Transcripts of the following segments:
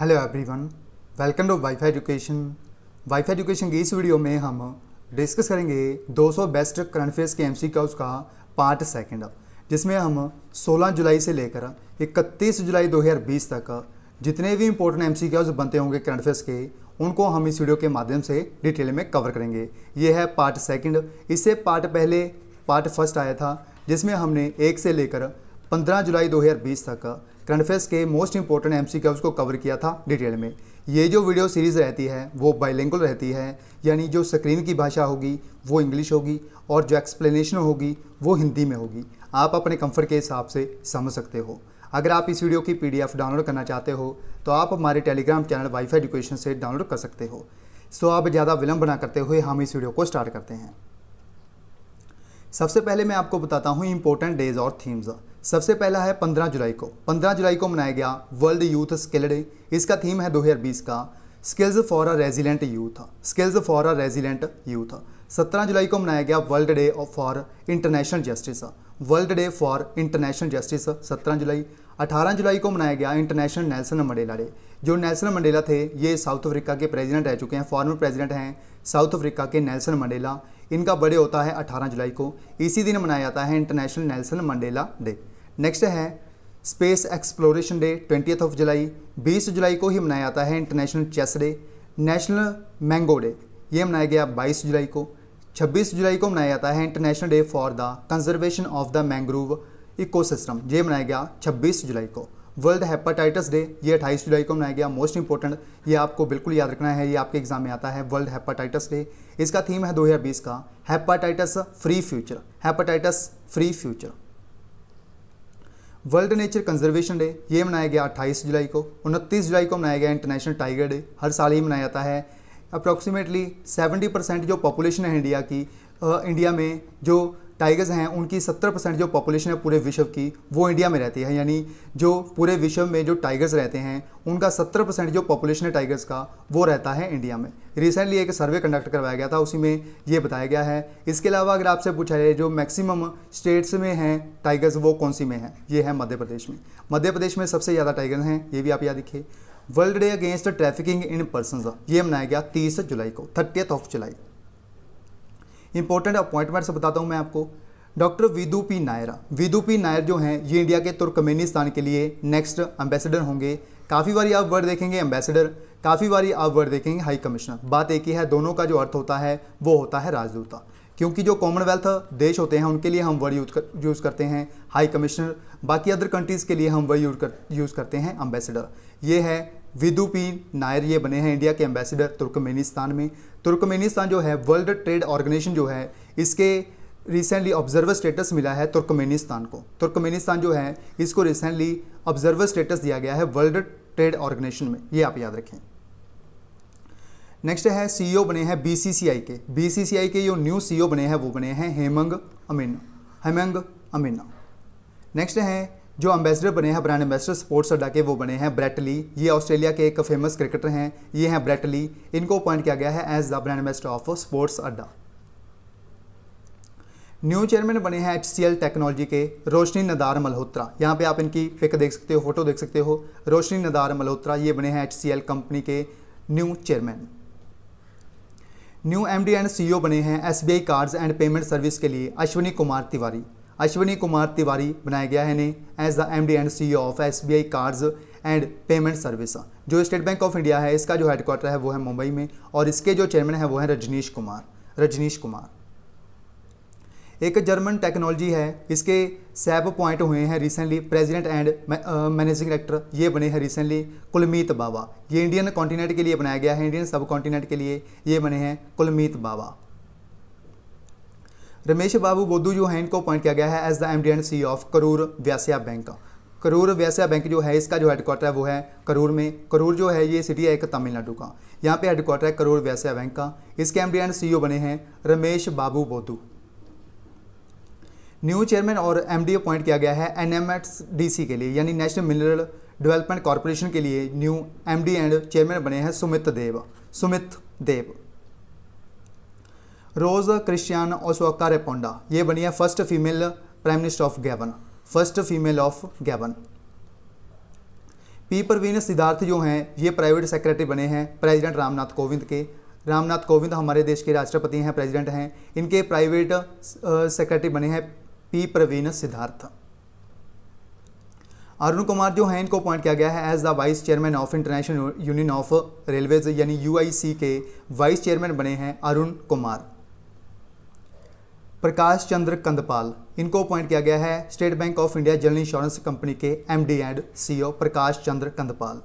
hello everyone welcome to WiFi education WiFi education की इस video में हम डिस्कस करेंगे 200 बेस्ट करंट अफेयर्स के एमसीक्यूज का पार्ट सेकंड जिसमें हम 16 जुलाई से लेकर 31 जुलाई 2020 तक जितने भी इंपॉर्टेंट एमसीक्यूज बनते होंगे करंट अफेयर्स के उनको हम इस वीडियो के माध्यम से डिटेल में कवर करेंगे ये है पार्ट सेकेंड इससे पार्ट पहले पार्ट फर्स्ट आया था जिसमें हमने एक से लेकर पंद्रह जुलाई 2020 तक करंट अफेयर्स के मोस्ट इंपॉर्टेंट एमसीक्यूज को कवर किया था डिटेल में ये जो वीडियो सीरीज़ रहती है वो बाइलिंगुअल रहती है यानी जो स्क्रीन की भाषा होगी वो इंग्लिश होगी और जो एक्सप्लेनेशन होगी वो हिंदी में होगी आप अपने कंफर्ट के हिसाब से समझ सकते हो अगर आप इस वीडियो की पीडीएफ डाउनलोड करना चाहते हो तो आप हमारे टेलीग्राम चैनल वाईफाई एजुकेशन से डाउनलोड कर सकते हो सो आप ज़्यादा विलंब ना करते हुए हम इस वीडियो को स्टार्ट करते हैं सबसे पहले मैं आपको बताता हूँ इंपॉर्टेंट डेज और थीम्स सबसे पहला है 15 जुलाई को 15 जुलाई को मनाया गया वर्ल्ड यूथ स्किल डे इसका थीम है 2020 का skills for a resilient youth skills for a resilient youth 17 जुलाई को मनाया गया world day for international justice world day for international justice 17 जुलाई 18 जुलाई को मनाया गया इंटरनेशनल नेल्सन मंडेला डे जो नेल्सन मंडेला थे ये साउथ अफ्रीका के प्रेसिडेंट रह चुके हैं फॉर्मर प्रेसिडेंट हैं साउथ अफ्रीका के नेल्सन मंडेला इनका बर्थडे होता है 18 जुलाई को इसी दिन मनाया जाता है international Nelson Mandela day next है space exploration day twenty of July 20 जुलाई को ही मनाया जाता है international chess day national mango day ये मनाया गया 22 जुलाई को 26 जुलाई को मनाया जाता है international day for the conservation of the mangrove ecosystem ये मनाया गया 26 जुलाई को वर्ल्ड हेपाटाइटिस डे ये 28 जुलाई को मनाया गया मोस्ट इंपॉर्टेंट ये आपको बिल्कुल याद रखना है ये आपके एग्जाम में आता है वर्ल्ड हेपाटाइटिस डे इसका थीम है 2020 का hepatitis free future hepatitis free future world nature conservation day ये मनाया गया 28 जुलाई को 29 जुलाई को मनाया गया इंटरनेशनल टाइगर डे हर साल ही मनाया जाता है अप्रॉक्सीमेटली 70 परसेंट जो पॉपुलेशन है इंडिया की इंडिया में जो टाइगर्स हैं उनकी 70 परसेंट जो पॉपुलेशन है पूरे विश्व की वो इंडिया में रहती है यानी जो पूरे विश्व में जो टाइगर्स रहते हैं उनका 70 परसेंट जो पॉपुलेशन है टाइगर्स का वो रहता है इंडिया में रिसेंटली एक सर्वे कंडक्ट करवाया गया था उसी में ये बताया गया है इसके अलावा अगर आपसे पूछा जाए जो मैक्सिमम स्टेट्स में हैं टाइगर्स वो कौन सी में हैं ये है मध्य प्रदेश में मध्य प्रदेश में सबसे ज़्यादा टाइगर्स हैं ये भी आप याद रखिए world day against trafficking in person ये मनाया गया तीस जुलाई को thirtieth of July important appointments बताता हूँ मैं आपको डॉक्टर विदु पी नायरा विदु पी नायर जो हैं ये इंडिया के तुर्कमेनिस्तान के लिए नेक्स्ट एम्बेसडर होंगे काफ़ी बारी आप वर्ड देखेंगे एम्बेसडर काफ़ी बारी आप वर्ड देखेंगे हाई कमिश्नर बात एक ही है दोनों का जो अर्थ होता है वो होता है राजदूता क्योंकि जो कॉमनवेल्थ देश होते हैं उनके लिए हम वर्ड यूज कर यूज़ करते हैं हाई कमिश्नर बाकी अदर कंट्रीज़ के लिए हम वर्ड यूज करते हैं अम्बेसडर ये है विदुपीन नायर ये बने हैं इंडिया के एम्बेसडर तुर्कमेनिस्तान में तुर्कमेनिस्तान जो है वर्ल्ड ट्रेड ऑर्गेनाइजेशन जो है इसके रिसेंटली ऑब्जर्वर स्टेटस मिला है तुर्कमेनिस्तान को तुर्कमेनिस्तान जो है इसको रिसेंटली ऑब्जर्वर स्टेटस दिया गया है वर्ल्ड ट्रेड ऑर्गेनाइजेशन में ये आप याद रखें नेक्स्ट है सीईओ e बने हैं बीसीसीआई के बीसीसीआई के जो न्यू सीईओ e बने हैं वो बने हैं हेमंग अमीना हेमंग अमीना नेक्स्ट है जो एम्बेसडर बने हैं ब्रांड एम्बेसडर स्पोर्ट्स अड्डा के वो बने हैं ब्रेटली ये ऑस्ट्रेलिया के एक फेमस क्रिकेटर हैं ये हैं ब्रेटली इनको अपॉइंट किया गया है as the brand ambassador of sports Adda new chairman बने हैं एच सी एल टेक्नोलॉजी के रोशनी नदार मल्होत्रा यहाँ पे आप इनकी पिक देख सकते हो फोटो देख सकते हो रोशनी नदार मल्होत्रा ये बने हैं एच सी एल कंपनी के new chairman new MD and CEO बने हैं SBI cards and payment service के लिए अश्विनी कुमार तिवारी अश्विनी कुमार तिवारी बनाया गया है इन्हें as the M D and C of S B I cards and payment service जो स्टेट बैंक ऑफ इंडिया है इसका जो हेडक्वार्टर है वो है मुंबई में और इसके जो चेयरमैन है वो है रजनीश कुमार रजनीश कुमार एक जर्मन टेक्नोलॉजी है इसके सैप पॉइंट हुए हैं recently president and managing director ये बने हैं रिसेंटली कुलमीत बाबा ये इंडियन कॉन्टिनेंट के लिए बनाया गया है इंडियन सब कॉन्टिनेंट के लिए ये बने हैं कुलमीत बाबा रमेश बाबू बोधू जो है इनको अपॉइंट किया गया है as the M D and C of Karur Vysya bank Karur Vysya bank जो है इसका जो हेडक्वार्टर है वो है करूर में करूर जो है ये सिटी है एक तमिलनाडु का यहाँ पे हेडक्वार्टर है करूर व्यासिया बैंक का इसके एम डी एंड सी बने हैं रमेश बाबू बोधू न्यू चेयरमैन और एम डी अपॉइंट किया गया है एन एम डी सी के लिए यानी नेशनल मिनरल डेवलपमेंट कॉरपोरेशन के लिए new M D and chairman बने हैं Sumit Dev Sumit Dev Rose Christian Ossouka Raponda ये बनी है first female prime minister of Gabon first female of Gabon P Praveen Siddharth जो हैं ये प्राइवेट सेक्रेटरी बने हैं प्रेसिडेंट रामनाथ कोविंद के रामनाथ कोविंद हमारे देश के राष्ट्रपति हैं प्रेसिडेंट हैं इनके प्राइवेट सेक्रेटरी बने हैं पी प्रवीण सिद्धार्थ अरुण कुमार जो हैं इनको अपॉइंट किया गया है as the vice chairman of international union of railways यानी यूआईसी के वाइस चेयरमैन बने हैं अरुण कुमार प्रकाश चंद्र कंदपाल इनको अपॉइंट किया गया है state bank of India general insurance company के MD and CEO Prakash Chandra Kandpal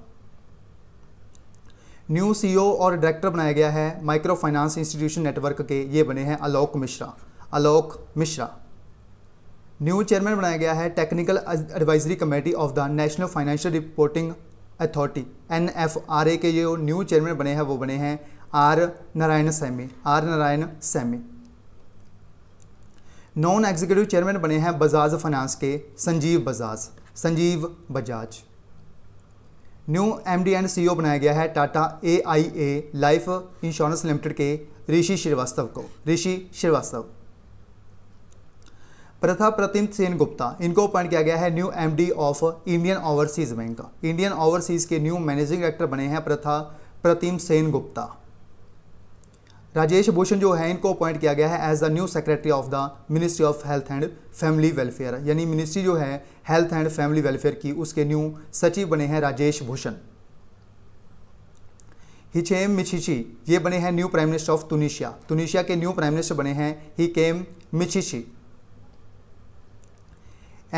new CEO e और डायरेक्टर बनाया गया है माइक्रो फाइनेंस इंस्टीट्यूशन नेटवर्क के ये बने हैं आलोक मिश्रा आलोक मिश्रा न्यू चेयरमैन बनाया गया है technical advisory committee of the national financial reporting authority N F R A के जो न्यू चेयरमैन बने हैं वो बने हैं R Narayanaswamy R Narayanaswamy non executive chairman बने हैं बजाज फाइनेंस के Sanjiv Bajaj Sanjiv Bajaj new M D and C बनाया गया है Tata A I A life insurance limited के ऋषि श्रीवास्तव को ऋषि श्रीवास्तव प्रथा प्रतिम सेन गुप्ता इनको अपॉइंट किया गया है new MD of Indian overseas bank Indian overseas के न्यू मैनेजिंग डायरेक्टर बने हैं प्रथा प्रतिम सेन गुप्ता राजेश भूषण जो है इनको अपॉइंट किया गया है as the new secretary of the ministry of health and family welfare यानी मिनिस्ट्री जो है हेल्थ एंड फैमिली वेलफेयर की उसके न्यू सचिव बने हैं राजेश भूषण हिचेम मिचिची ये बने हैं new prime minister of Tunisia Tunisia के न्यू प्राइम मिनिस्टर बने हैं Hichem Mechichi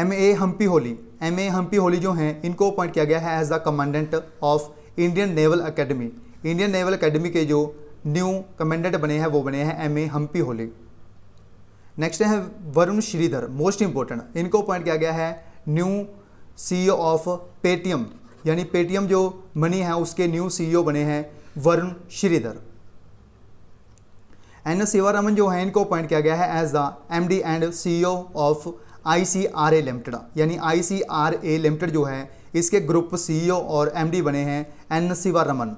M A Hampiholi M A Hampiholi जो हैं इनको अपॉइंट किया गया है as the commandant of Indian naval academy Indian naval academy के जो न्यू कमेंडेंट बने हैं वो बने हैं M A Hampiholi next है वरुण श्रीधर मोस्ट इंपॉर्टेंट इनको अपॉइंट किया गया है न्यू सी ऑफ पेटीएम यानी पेटीएम जो मनी है उसके न्यू सीईओ e बने हैं वरुण श्रीधर एन सेवारामन जो है इनको अपॉइंट किया गया है as the M D and CEO of I C R A limited यानी I C R A limited जो है इसके ग्रुप सीईओ e और एमडी बने हैं एन शिवारमन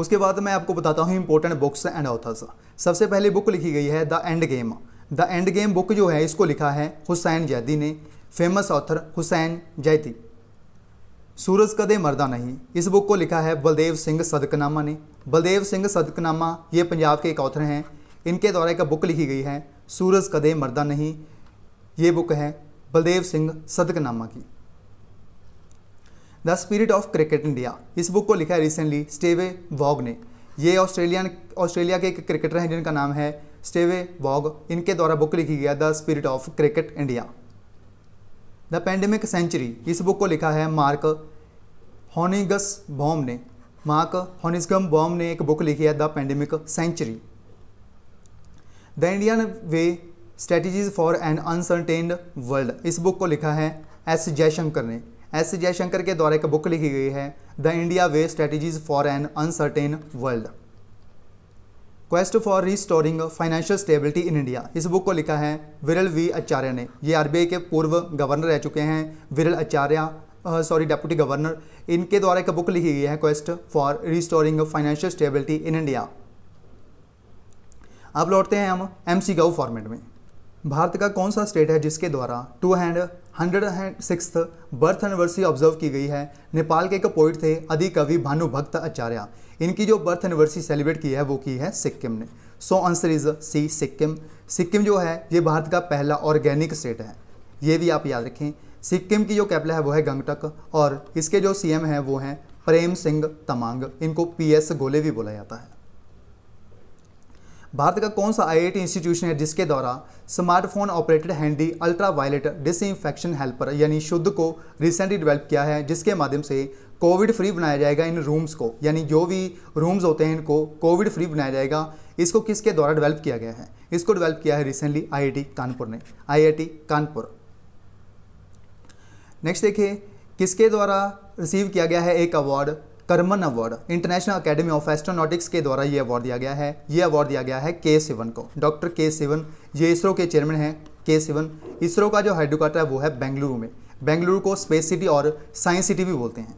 उसके बाद मैं आपको बताता हूँ इंपॉर्टेंट बुक्स एंड ऑथर्स सबसे पहले बुक लिखी गई है the end game the end game book जो है इसको लिखा है हुसैन जैदी ने फेमस ऑथर हुसैन जैदी सूरज कदे मरदा नहीं इस बुक को लिखा है बलदेव सिंह सदकनामा ने बलदेव सिंह सदकनामा ये पंजाब के एक ऑथर हैं इनके द्वारा एक बुक लिखी गई है सूरज कदे मरदा नहीं ये बुक है बलदेव सिंह सदकनामा की the spirit of cricket India इस बुक को लिखा है रिसेंटली स्टेवे वॉग ने ये ऑस्ट्रेलियन ऑस्ट्रेलिया के एक क्रिकेटर हैं जिनका नाम है स्टेवे वॉग इनके द्वारा बुक लिखी गया the spirit of cricket India the pandemic century इस बुक को लिखा है मार्क हॉनिगस बॉम ने मार्क हॉनिसगम बॉम ने एक बुक लिखी है the pandemic century the Indian way strategies for an uncertain world इस बुक को लिखा है एस जयशंकर ने एस जयशंकर के द्वारा एक बुक लिखी गई है the India way strategies for an uncertain world quest for restoring financial stability in India इस बुक को लिखा है विरल वी आचार्य ने ये आरबीआई के पूर्व गवर्नर रह चुके हैं विरल आचार्य सॉरी डेप्यूटी गवर्नर इनके द्वारा एक बुक लिखी गई है quest for restoring financial stability in India अब लौटते हैं हम एम सी फॉर्मेट में भारत का कौन सा स्टेट है जिसके द्वारा two hand hundred and six birth anniversary observe की गई है नेपाल के एक पोइट थे अधिकवि कवि भानु भक्त आचार्य इनकी जो बर्थ एनिवर्सरी सेलिब्रेट की है वो की है सिक्किम ने so answer is C Sikkim Sikkim जो है ये भारत का पहला ऑर्गेनिक स्टेट है ये भी आप याद रखें सिक्किम की जो कैपिटल है वो है गंगटक और इसके जो सी हैं वो हैं प्रेम सिंह तमांग इनको एस गोले भी बोला जाता है भारत का कौन सा आई इंस्टीट्यूशन है जिसके द्वारा smartphone operated handy ultra violet disinfection helper यानी शुद्ध को रिसेंटली डेवलप किया है जिसके माध्यम से कोविड फ्री बनाया जाएगा इन रूम्स को यानी जो भी रूम्स होते हैं इनको कोविड फ्री बनाया जाएगा इसको किसके द्वारा डेवलप किया गया है इसको डेवलप किया है रिसेंटली आईआईटी कानपुर ने आईआईटी कानपुर नेक्स्ट देखिए किसके द्वारा रिसीव किया गया है एक award Karman award international academy of astronautics के द्वारा ये अवार्ड दिया गया है ये अवार्ड दिया गया है के सिवन को डॉक्टर के सिवन ये इसरो के चेयरमैन हैं के सिवन इसरो का जो हेडक्वार्टर है वो है बेंगलुरु में बेंगलुरु को स्पेस सिटी और साइंस सिटी भी बोलते हैं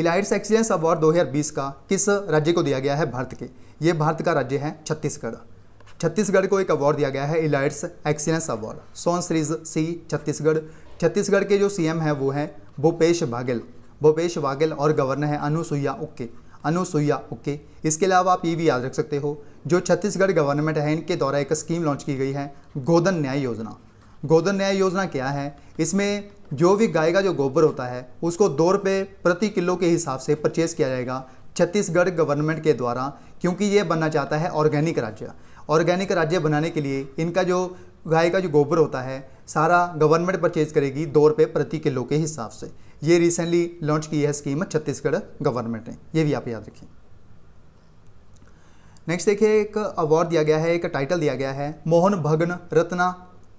इलाइट्स एक्सीलेंस अवार्ड 2020 का किस राज्य को दिया गया है भारत के ये भारत का राज्य है छत्तीसगढ़ छत्तीसगढ़ को एक अवार्ड दिया गया है इलाइट्स एक्सीलेंस अवार्ड सोन सीरीज सी छत्तीसगढ़ छत्तीसगढ़ के जो सीएम है वो है भूपेश बाघेल भूपेश वाघेल और गवर्नर हैं अनुसुईया उक्के अनुसुईया उक्के इसके अलावा आप ये भी याद रख सकते हो जो छत्तीसगढ़ गवर्नमेंट है इनके द्वारा एक स्कीम लॉन्च की गई है गोधन न्याय योजना गोधन न्याय योजना क्या है इसमें जो भी गाय का जो गोबर होता है उसको दो रुपये प्रति किलो के हिसाब से परचेज किया जाएगा छत्तीसगढ़ गवर्नमेंट के द्वारा क्योंकि ये बनना चाहता है ऑर्गेनिक राज्य ऑर्गेनिक राज्य बनाने के लिए इनका जो गाय का जो गोबर होता है सारा गवर्नमेंट परचेज करेगी दो रुपये प्रति किलो के हिसाब से ये रिसेंटली लॉन्च की है स्कीम छत्तीसगढ़ गवर्नमेंट ने ये भी आप याद रखिए नेक्स्ट देखिए एक अवार्ड दिया गया है एक टाइटल दिया गया है मोहन भगन रत्ना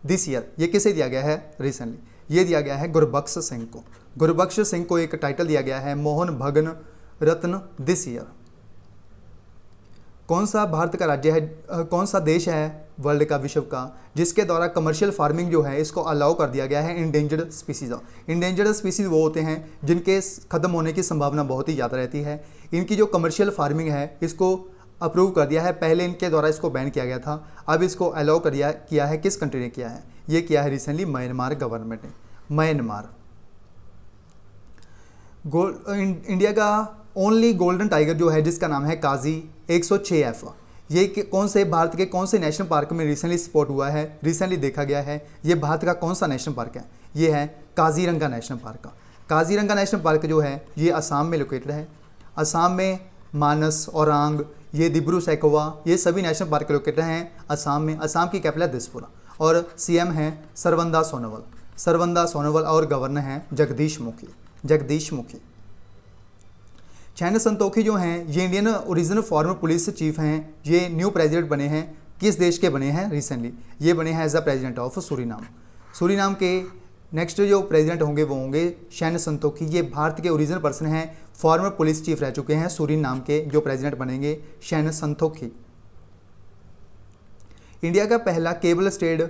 दिस ईयर ये किसे दिया गया है रिसेंटली ये दिया गया है गुरबख्श सिंह को गुरबख्श सिंह को एक टाइटल दिया गया है मोहन भगन रत्न दिस ईयर कौन सा भारत का राज्य है कौन सा देश है वर्ल्ड का विश्व का जिसके द्वारा कमर्शियल फार्मिंग जो है इसको अलाउ कर दिया गया है इंडेंजर्ड स्पीसीज इंडेंजर्ड स्पीसीज वो होते हैं जिनके ख़त्म होने की संभावना बहुत ही ज़्यादा रहती है इनकी जो कमर्शियल फार्मिंग है इसको अप्रूव कर दिया है पहले इनके द्वारा इसको बैन किया गया था अब इसको अलाउ कर दिया किया है किस कंट्री ने किया है ये किया है रिसेंटली म्यांमार गवर्नमेंट ने म्यांमार गोल्ड इंडिया का ओनली गोल्डन टाइगर जो है जिसका नाम है काजी 106 एफ ये कौन से भारत के कौन से नेशनल पार्क में रिसेंटली स्पॉट हुआ है रिसेंटली देखा गया है ये भारत का कौन सा नेशनल पार्क है ये है काजीरंगा नेशनल पार्क का काजीरंगा नेशनल पार्क जो है ये असम में लोकेटेड है असम में मानस औरंग ये दिब्रू सैकोवा ये सभी नेशनल पार्क लोकेटेड हैं असम में असम की कैपिटल है दिसपुरा और सीएम हैं सरवंदा सोनोवल सरवंदा सोनोवल और गवर्नर हैं जगदीश मुखी जगदीश मुखी छैन संतोखी जो हैं ये Indian original former police chief हैं ये न्यू प्रेजिडेंट बने हैं किस देश के बने हैं रिसेंटली ये बने हैं as a president of Suriname Suriname के नेक्स्ट जो प्रेजिडेंट होंगे वो होंगे शैन संतोखी ये भारत के ओरिजिनल पर्सन हैं फॉर्मर पुलिस चीफ रह चुके हैं सूरी नाम के जो प्रेजिडेंट बनेंगे शैन संतोखी इंडिया का पहला केबल स्टेड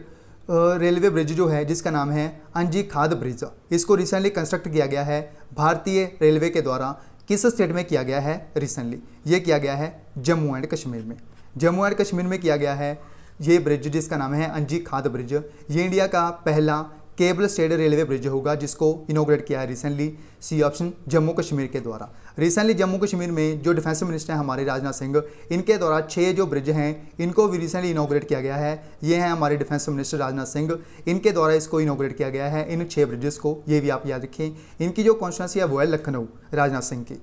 रेलवे ब्रिज जो है जिसका नाम है अंजी खाद ब्रिज इसको रिसेंटली कंस्ट्रक्ट किया गया है भारतीय रेलवे के द्वारा किस स्टेट में किया गया है रिसेंटली ये किया गया है जम्मू एंड कश्मीर में जम्मू एंड कश्मीर में किया गया है ये ब्रिज जिसका नाम है अंजी खाद ब्रिज ये इंडिया का पहला केबल स्टेट रेलवे ब्रिज होगा जिसको इनोग्रेट किया है recently C option Jammu Kashmir के द्वारा रिसेंटली जम्मू कश्मीर में जो डिफेंस मिनिस्टर हैं हमारे राजनाथ सिंह इनके द्वारा छः जो ब्रिज हैं इनको भी रिसेंटली इनोग्रेट किया गया है ये हैं हमारे डिफेंस मिनिस्टर राजनाथ सिंह इनके द्वारा इसको इनोग्रेट किया गया है इन छः ब्रिजेस को ये भी आप याद रखें इनकी जो कॉन्स्टिटेंसी है वो है लखनऊ राजनाथ सिंह की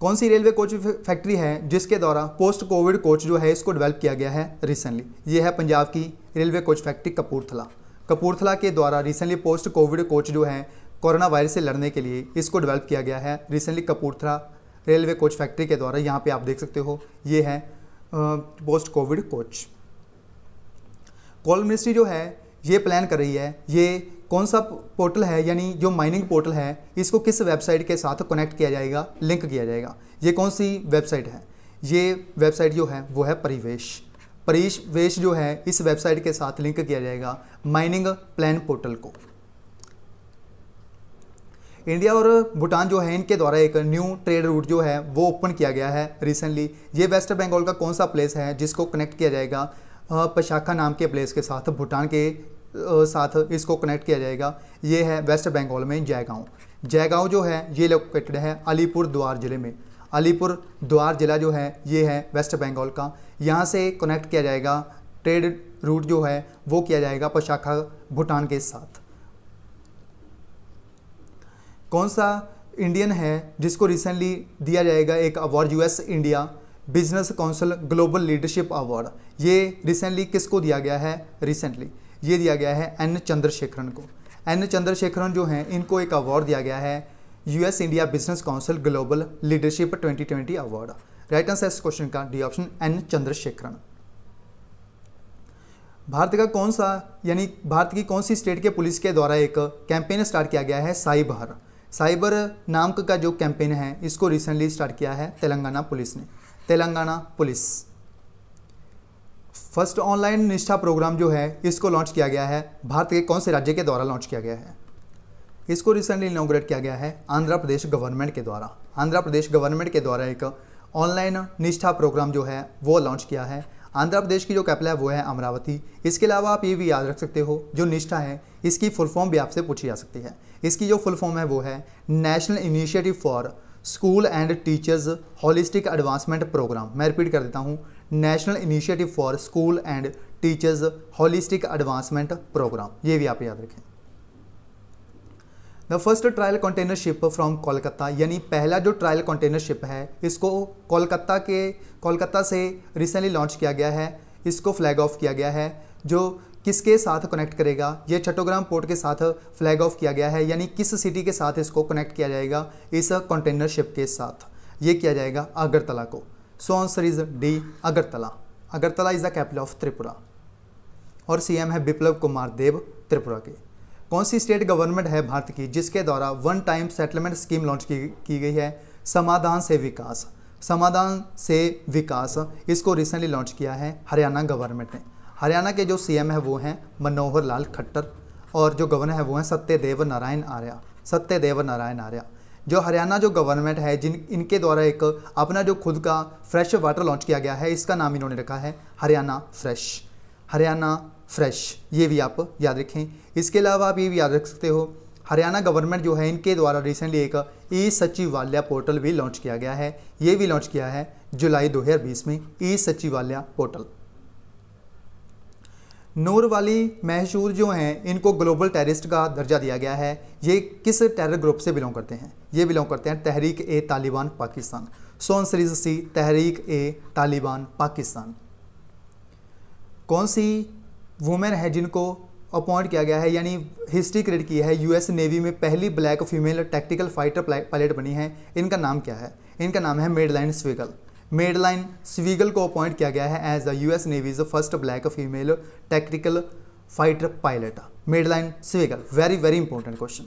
कौन सी रेलवे कोच फैक्ट्री है जिसके द्वारा पोस्ट कोविड कोच जो है इसको डेवलप किया गया है रिसेंटली ये है पंजाब की railway coach factory Kapurthala Kapurthala के द्वारा रिसेंटली पोस्ट कोविड कोच जो है कोरोना वायरस से लड़ने के लिए इसको डेवलप किया गया है recently Kapurthala railway coach factory के द्वारा यहाँ पे आप देख सकते हो ये है post covid coach coal ministry जो है ये प्लान कर रही है ये कौन सा पोर्टल है यानी जो माइनिंग पोर्टल है इसको किस वेबसाइट के साथ कनेक्ट किया जाएगा लिंक किया जाएगा ये कौन सी वेबसाइट है ये वेबसाइट जो है वो है परिवेश परिवेश जो है इस वेबसाइट के साथ लिंक किया जाएगा माइनिंग प्लान पोर्टल को इंडिया और भूटान जो है इनके द्वारा एक न्यू ट्रेड रूट जो है वो ओपन किया गया है रिसेंटली ये वेस्ट बंगाल का कौन सा प्लेस है जिसको कनेक्ट किया जाएगा पशाखा नाम के प्लेस के साथ भूटान के साथ इसको कनेक्ट किया जाएगा ये है वेस्ट बंगाल में जयगांव जयगांव जो है ये लोकेटेड है अलीपुर द्वार ज़िले में अलीपुर द्वार ज़िला जो है ये है वेस्ट बंगाल का यहाँ से कनेक्ट किया जाएगा ट्रेड रूट जो है वो किया जाएगा पशाखा भूटान के साथ कौन सा इंडियन है जिसको रिसेंटली दिया जाएगा एक award US India business council global leadership award ये रिसेंटली किसको दिया गया है रिसेंटली ये दिया गया है एन चंद्रशेखरन को एन चंद्रशेखरन जो हैं इनको एक अवार्ड दिया गया है US India business council global leadership 2020 award right answer इस क्वेश्चन का D option N Chandrasekaran Bharat का कौन सा यानी भारत की कौन सी स्टेट के पुलिस के द्वारा एक कैंपेन स्टार्ट किया गया है साई बहर साइबर नामक का जो कैंपेन है इसको रिसेंटली स्टार्ट किया है तेलंगाना पुलिस ने Telangana police first online Nishtha program जो है इसको लॉन्च किया गया है भारत के कौन से राज्य के द्वारा लॉन्च किया गया है इसको रिसेंटली इनोग्रेट किया गया है आंध्र प्रदेश गवर्नमेंट के द्वारा आंध्र प्रदेश गवर्नमेंट के द्वारा एक ऑनलाइन निष्ठा प्रोग्राम जो है वो लॉन्च किया है आंध्र प्रदेश की जो कैपिटल है वो है अमरावती इसके अलावा आप ये भी याद रख सकते हो जो निष्ठा है इसकी फुल फॉर्म भी आपसे पूछी जा सकती है इसकी जो फुल फॉर्म है वो है national initiative for school and teachers holistic advancement program मैं रिपीट कर देता हूँ national initiative for school and teachers holistic advancement program ये भी आप याद रखें the first trial containership from Kolkata यानी पहला जो ट्रायल कंटेनरशिप है इसको कोलकाता के कोलकाता से रिसेंटली लॉन्च किया गया है इसको फ्लैग ऑफ किया गया है जो किसके साथ कनेक्ट करेगा ये चट्टोग्राम पोर्ट के साथ फ्लैग ऑफ किया गया है यानी किस सिटी के साथ इसको कनेक्ट किया जाएगा इस कंटेनर शिप के साथ ये किया जाएगा अगरतला को so answer is D Agartala Agartala is the capital of Tripura और सी है बिप्लव कुमार देव त्रिपुरा के कौन सी स्टेट गवर्नमेंट है भारत की जिसके द्वारा one time settlement scheme launch की, की गई है समाधान से विकास समाधान से विकास इसको रिसेंटली लॉन्च किया है हरियाणा गवर्नमेंट ने हरियाणा के जो सीएम है वो हैं मनोहर लाल खट्टर और जो गवर्नर है वो हैं सत्यदेव नारायण आर्या सत्यदेव नारायण आर्या जो हरियाणा जो गवर्नमेंट है जिन इनके द्वारा एक अपना जो खुद का फ्रेश वाटर लॉन्च किया गया है इसका नाम इन्होंने रखा है हरियाणा फ्रेश हरियाणा फ्रेश ये भी आप याद रखें इसके अलावा आप ये भी याद रख सकते हो हरियाणा गवर्नमेंट जो है इनके द्वारा रिसेंटली एक ई सचिवालय पोर्टल भी लॉन्च किया गया है ये भी लॉन्च किया है जुलाई 2020 में ई सचिवालय पोर्टल नूर वाली महशूर जो हैं इनको ग्लोबल टेररिस्ट का दर्जा दिया गया है ये किस टेरर ग्रुप से बिलोंग करते हैं ये बिलोंग करते हैं तहरीक ए तालिबान पाकिस्तान सोन सीरीज सी तहरीक ए तालिबान पाकिस्तान कौन सी वुमेन है जिनको अपॉइंट किया गया है यानी हिस्ट्री क्रिएट की है यूएस नेवी में पहली black female tactical fighter pilot बनी है इनका नाम क्या है इनका नाम है मेडलाइन स्विगल मेडलाइन स्वीगल को अपॉइंट किया गया है as the US navy's first black female technical fighter pilot Madeline Swegle very very important question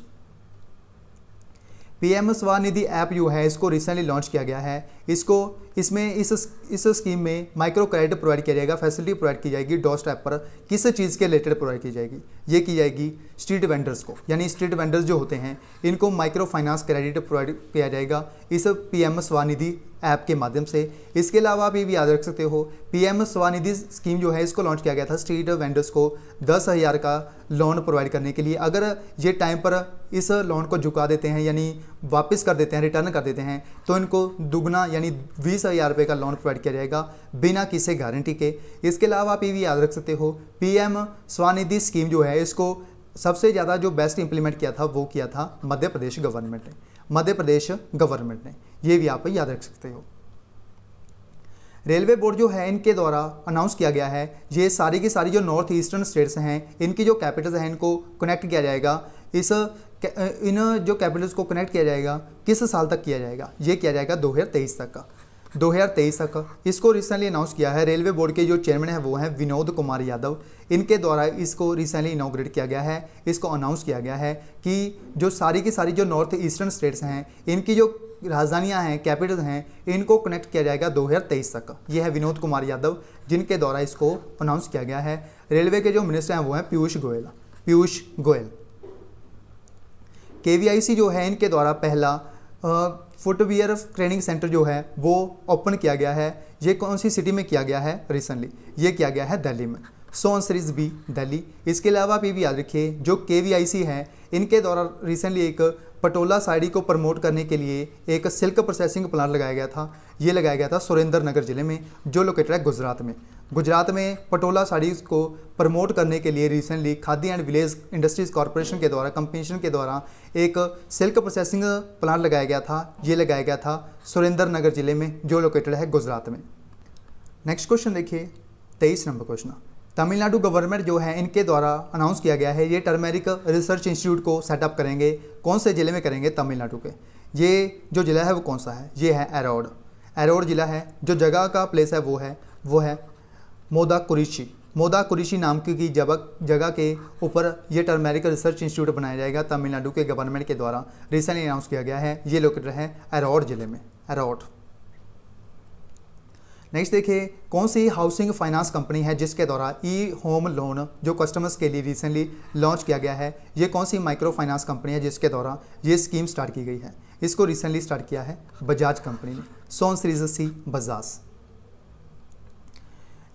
PM Svanidhi app जो है इसको रिसेंटली लॉन्च किया गया है इसको इसमें इस इस स्कीम में माइक्रो क्रेडिट प्रोवाइड किया जाएगा फैसिलिटी प्रोवाइड की जाएगी डॉस ऐप पर किस चीज़ के रिलेटेड प्रोवाइड की जाएगी ये की जाएगी स्ट्रीट वेंडर्स को यानी स्ट्रीट वेंडर्स जो होते हैं इनको माइक्रो फाइनेंस क्रेडिट प्रोवाइड किया जाएगा इस पी एम स्वानिधि ऐप के माध्यम से इसके अलावा आप ये भी याद रख सकते हो पीएम स्वानिधि स्कीम जो है इसको लॉन्च किया गया था स्ट्रीट वेंडर्स को दस हज़ार का लोन प्रोवाइड करने के लिए अगर ये टाइम पर इस लोन को झुका देते हैं यानी वापस कर देते हैं रिटर्न कर देते हैं तो इनको दुगना यानी बीस हज़ार रुपये का लोन प्रोवाइड किया जाएगा बिना किसी गारंटी के इसके अलावा आप ये भी याद रख सकते हो एम स्वानिधि स्कीम जो है इसको सबसे ज़्यादा जो बेस्ट इंप्लीमेंट किया था वो किया था मध्य प्रदेश गवर्नमेंट ने मध्य प्रदेश गवर्नमेंट ने ये भी आप याद रख सकते हो रेलवे बोर्ड जो है इनके द्वारा अनाउंस किया गया है ये सारी की सारी जो नॉर्थ ईस्टर्न स्टेट्स हैं इनकी जो कैपिटल्स हैं इनको कनेक्ट किया जाएगा इस इन जो कैपिटल्स को कनेक्ट किया जाएगा किस साल तक किया जाएगा ये किया जाएगा 2023 तक का 2023 तक इसको रिसेंटली अनाउंस किया है रेलवे बोर्ड के जो चेयरमैन है वो हैं विनोद कुमार यादव इनके द्वारा इसको रिसेंटली इनाग्रेट किया गया है इसको अनाउंस किया गया है कि जो सारी की सारी जो नॉर्थ ईस्टर्न स्टेट्स हैं इनकी जो राजधानियां हैं कैपिटल हैं इनको कनेक्ट किया जाएगा 2023 तक यह है विनोद कुमार यादव जिनके द्वारा इसको अनाउंस किया गया है रेलवे के जो मिनिस्टर हैं वो हैं पीयूष गोयल पीयूष गोयल के जो है इनके द्वारा पहला फुटवियर ट्रेनिंग सेंटर जो है वो ओपन किया गया है ये कौन सी सिटी में किया गया है रिसेंटली ये किया गया है दिल्ली में so answer is B Delhi इसके अलावा आप ये भी याद रखिए जो के है इनके द्वारा रिसेंटली एक पटोला साड़ी को प्रमोट करने के लिए एक सिल्क प्रोसेसिंग प्लांट लगाया गया था ये लगाया गया था सुरेंद्र नगर जिले में जो लोकेटेड है गुजरात में गुजरात में पटोला साड़ी को प्रमोट करने के लिए recently Khadi and village industries corporation के द्वारा कंपनीशन के द्वारा एक सिल्क प्रोसेसिंग प्लांट लगाया गया था ये लगाया गया था सुरेंद्र नगर जिले में जो लोकेटेड है गुजरात में नेक्स्ट क्वेश्चन देखिए तेईस नंबर क्वेश्चन तमिलनाडु गवर्नमेंट जो है इनके द्वारा अनाउंस किया गया है ये टर्मेरिक रिसर्च इंस्टीट्यूट को सेटअप करेंगे कौन से ज़िले में करेंगे तमिलनाडु के ये जो ज़िला है वो कौन सा है ये है एरोड एरोड ज़िला है जो जगह का प्लेस है वो है वो है मोदा कुरीशी मोदा कुरीशी नाम की जबक जगह के ऊपर ये टर्मेरिक रिसर्च इंस्टीट्यूट बनाया जाएगा तमिलनाडु के गवर्नमेंट के द्वारा रिसेंटली अनाउंस किया गया है ये लोकेटर है एरोड ज़िले में एरोड नेक्स्ट देखिए कौन सी हाउसिंग फाइनेंस कंपनी है जिसके द्वारा ई होम लोन जो कस्टमर्स के लिए रिसेंटली लॉन्च किया गया है ये कौन सी माइक्रो फाइनेंस कंपनी है जिसके द्वारा ये स्कीम स्टार्ट की गई है इसको रिसेंटली स्टार्ट किया है बजाज कंपनी ने सोन series C Bajaj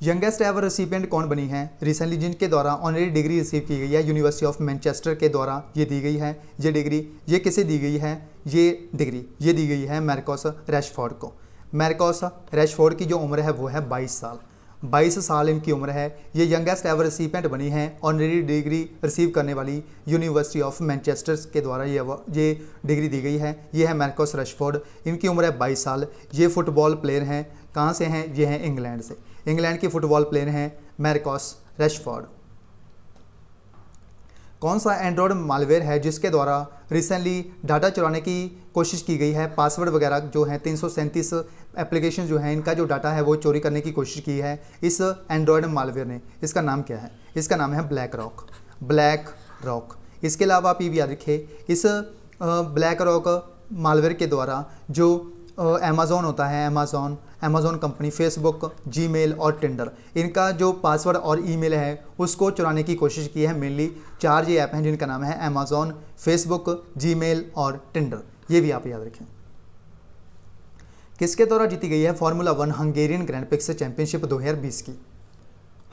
youngest ever recipient कौन बनी है रिसेंटली जिनके द्वारा ऑनरेडी डिग्री रिसीव की गई है यूनिवर्सिटी ऑफ मैनचेस्टर के द्वारा ये दी गई है ये डिग्री ये किसे दी गई है ये डिग्री ये दी गई है मैरकोस रैशफोर्ड को मैरकोसा रैशफोर्ड की जो उम्र है वो है बाईस साल 22 साल इनकी उम्र है ये यंगेस्ट एवर रिसीपेंट बनी है ऑनरेरी डिग्री रिसीव करने वाली यूनिवर्सिटी ऑफ मैनचेस्टर के द्वारा ये ये डिग्री दी गई है ये है मैरकोस रशफोर्ड इनकी उम्र है 22 साल ये फुटबॉल प्लेयर हैं कहाँ से हैं ये हैं इंग्लैंड से इंग्लैंड के फुटबॉल प्लेयर हैं मेरिकॉस रशफोर्ड कौन सा एंड्रॉयड मालवेयर है जिसके द्वारा रिसेंटली डाटा चुराने की कोशिश की गई है पासवर्ड वगैरह जो है तीन एप्लीकेशन जो है इनका जो डाटा है वो चोरी करने की कोशिश की है इस एंड्रॉयड मालवेयर ने इसका नाम क्या है इसका नाम है ब्लैक रॉक ब्लैक रॉक इसके अलावा आप ये भी याद रखिए इस ब्लैक रॉक मालवेयर के द्वारा जो अमेज़ोन होता है Amazon Amazon company Facebook Gmail और टेंडर इनका जो पासवर्ड और ईमेल है उसको चुराने की कोशिश की है मेनली चार ये ऐप हैं जिनका नाम है अमेज़ोन फेसबुक जीमेल और टेंडर ये भी आप याद रखें किसके द्वारा जीती गई है formula one Hungarian grand prix championship 2020 की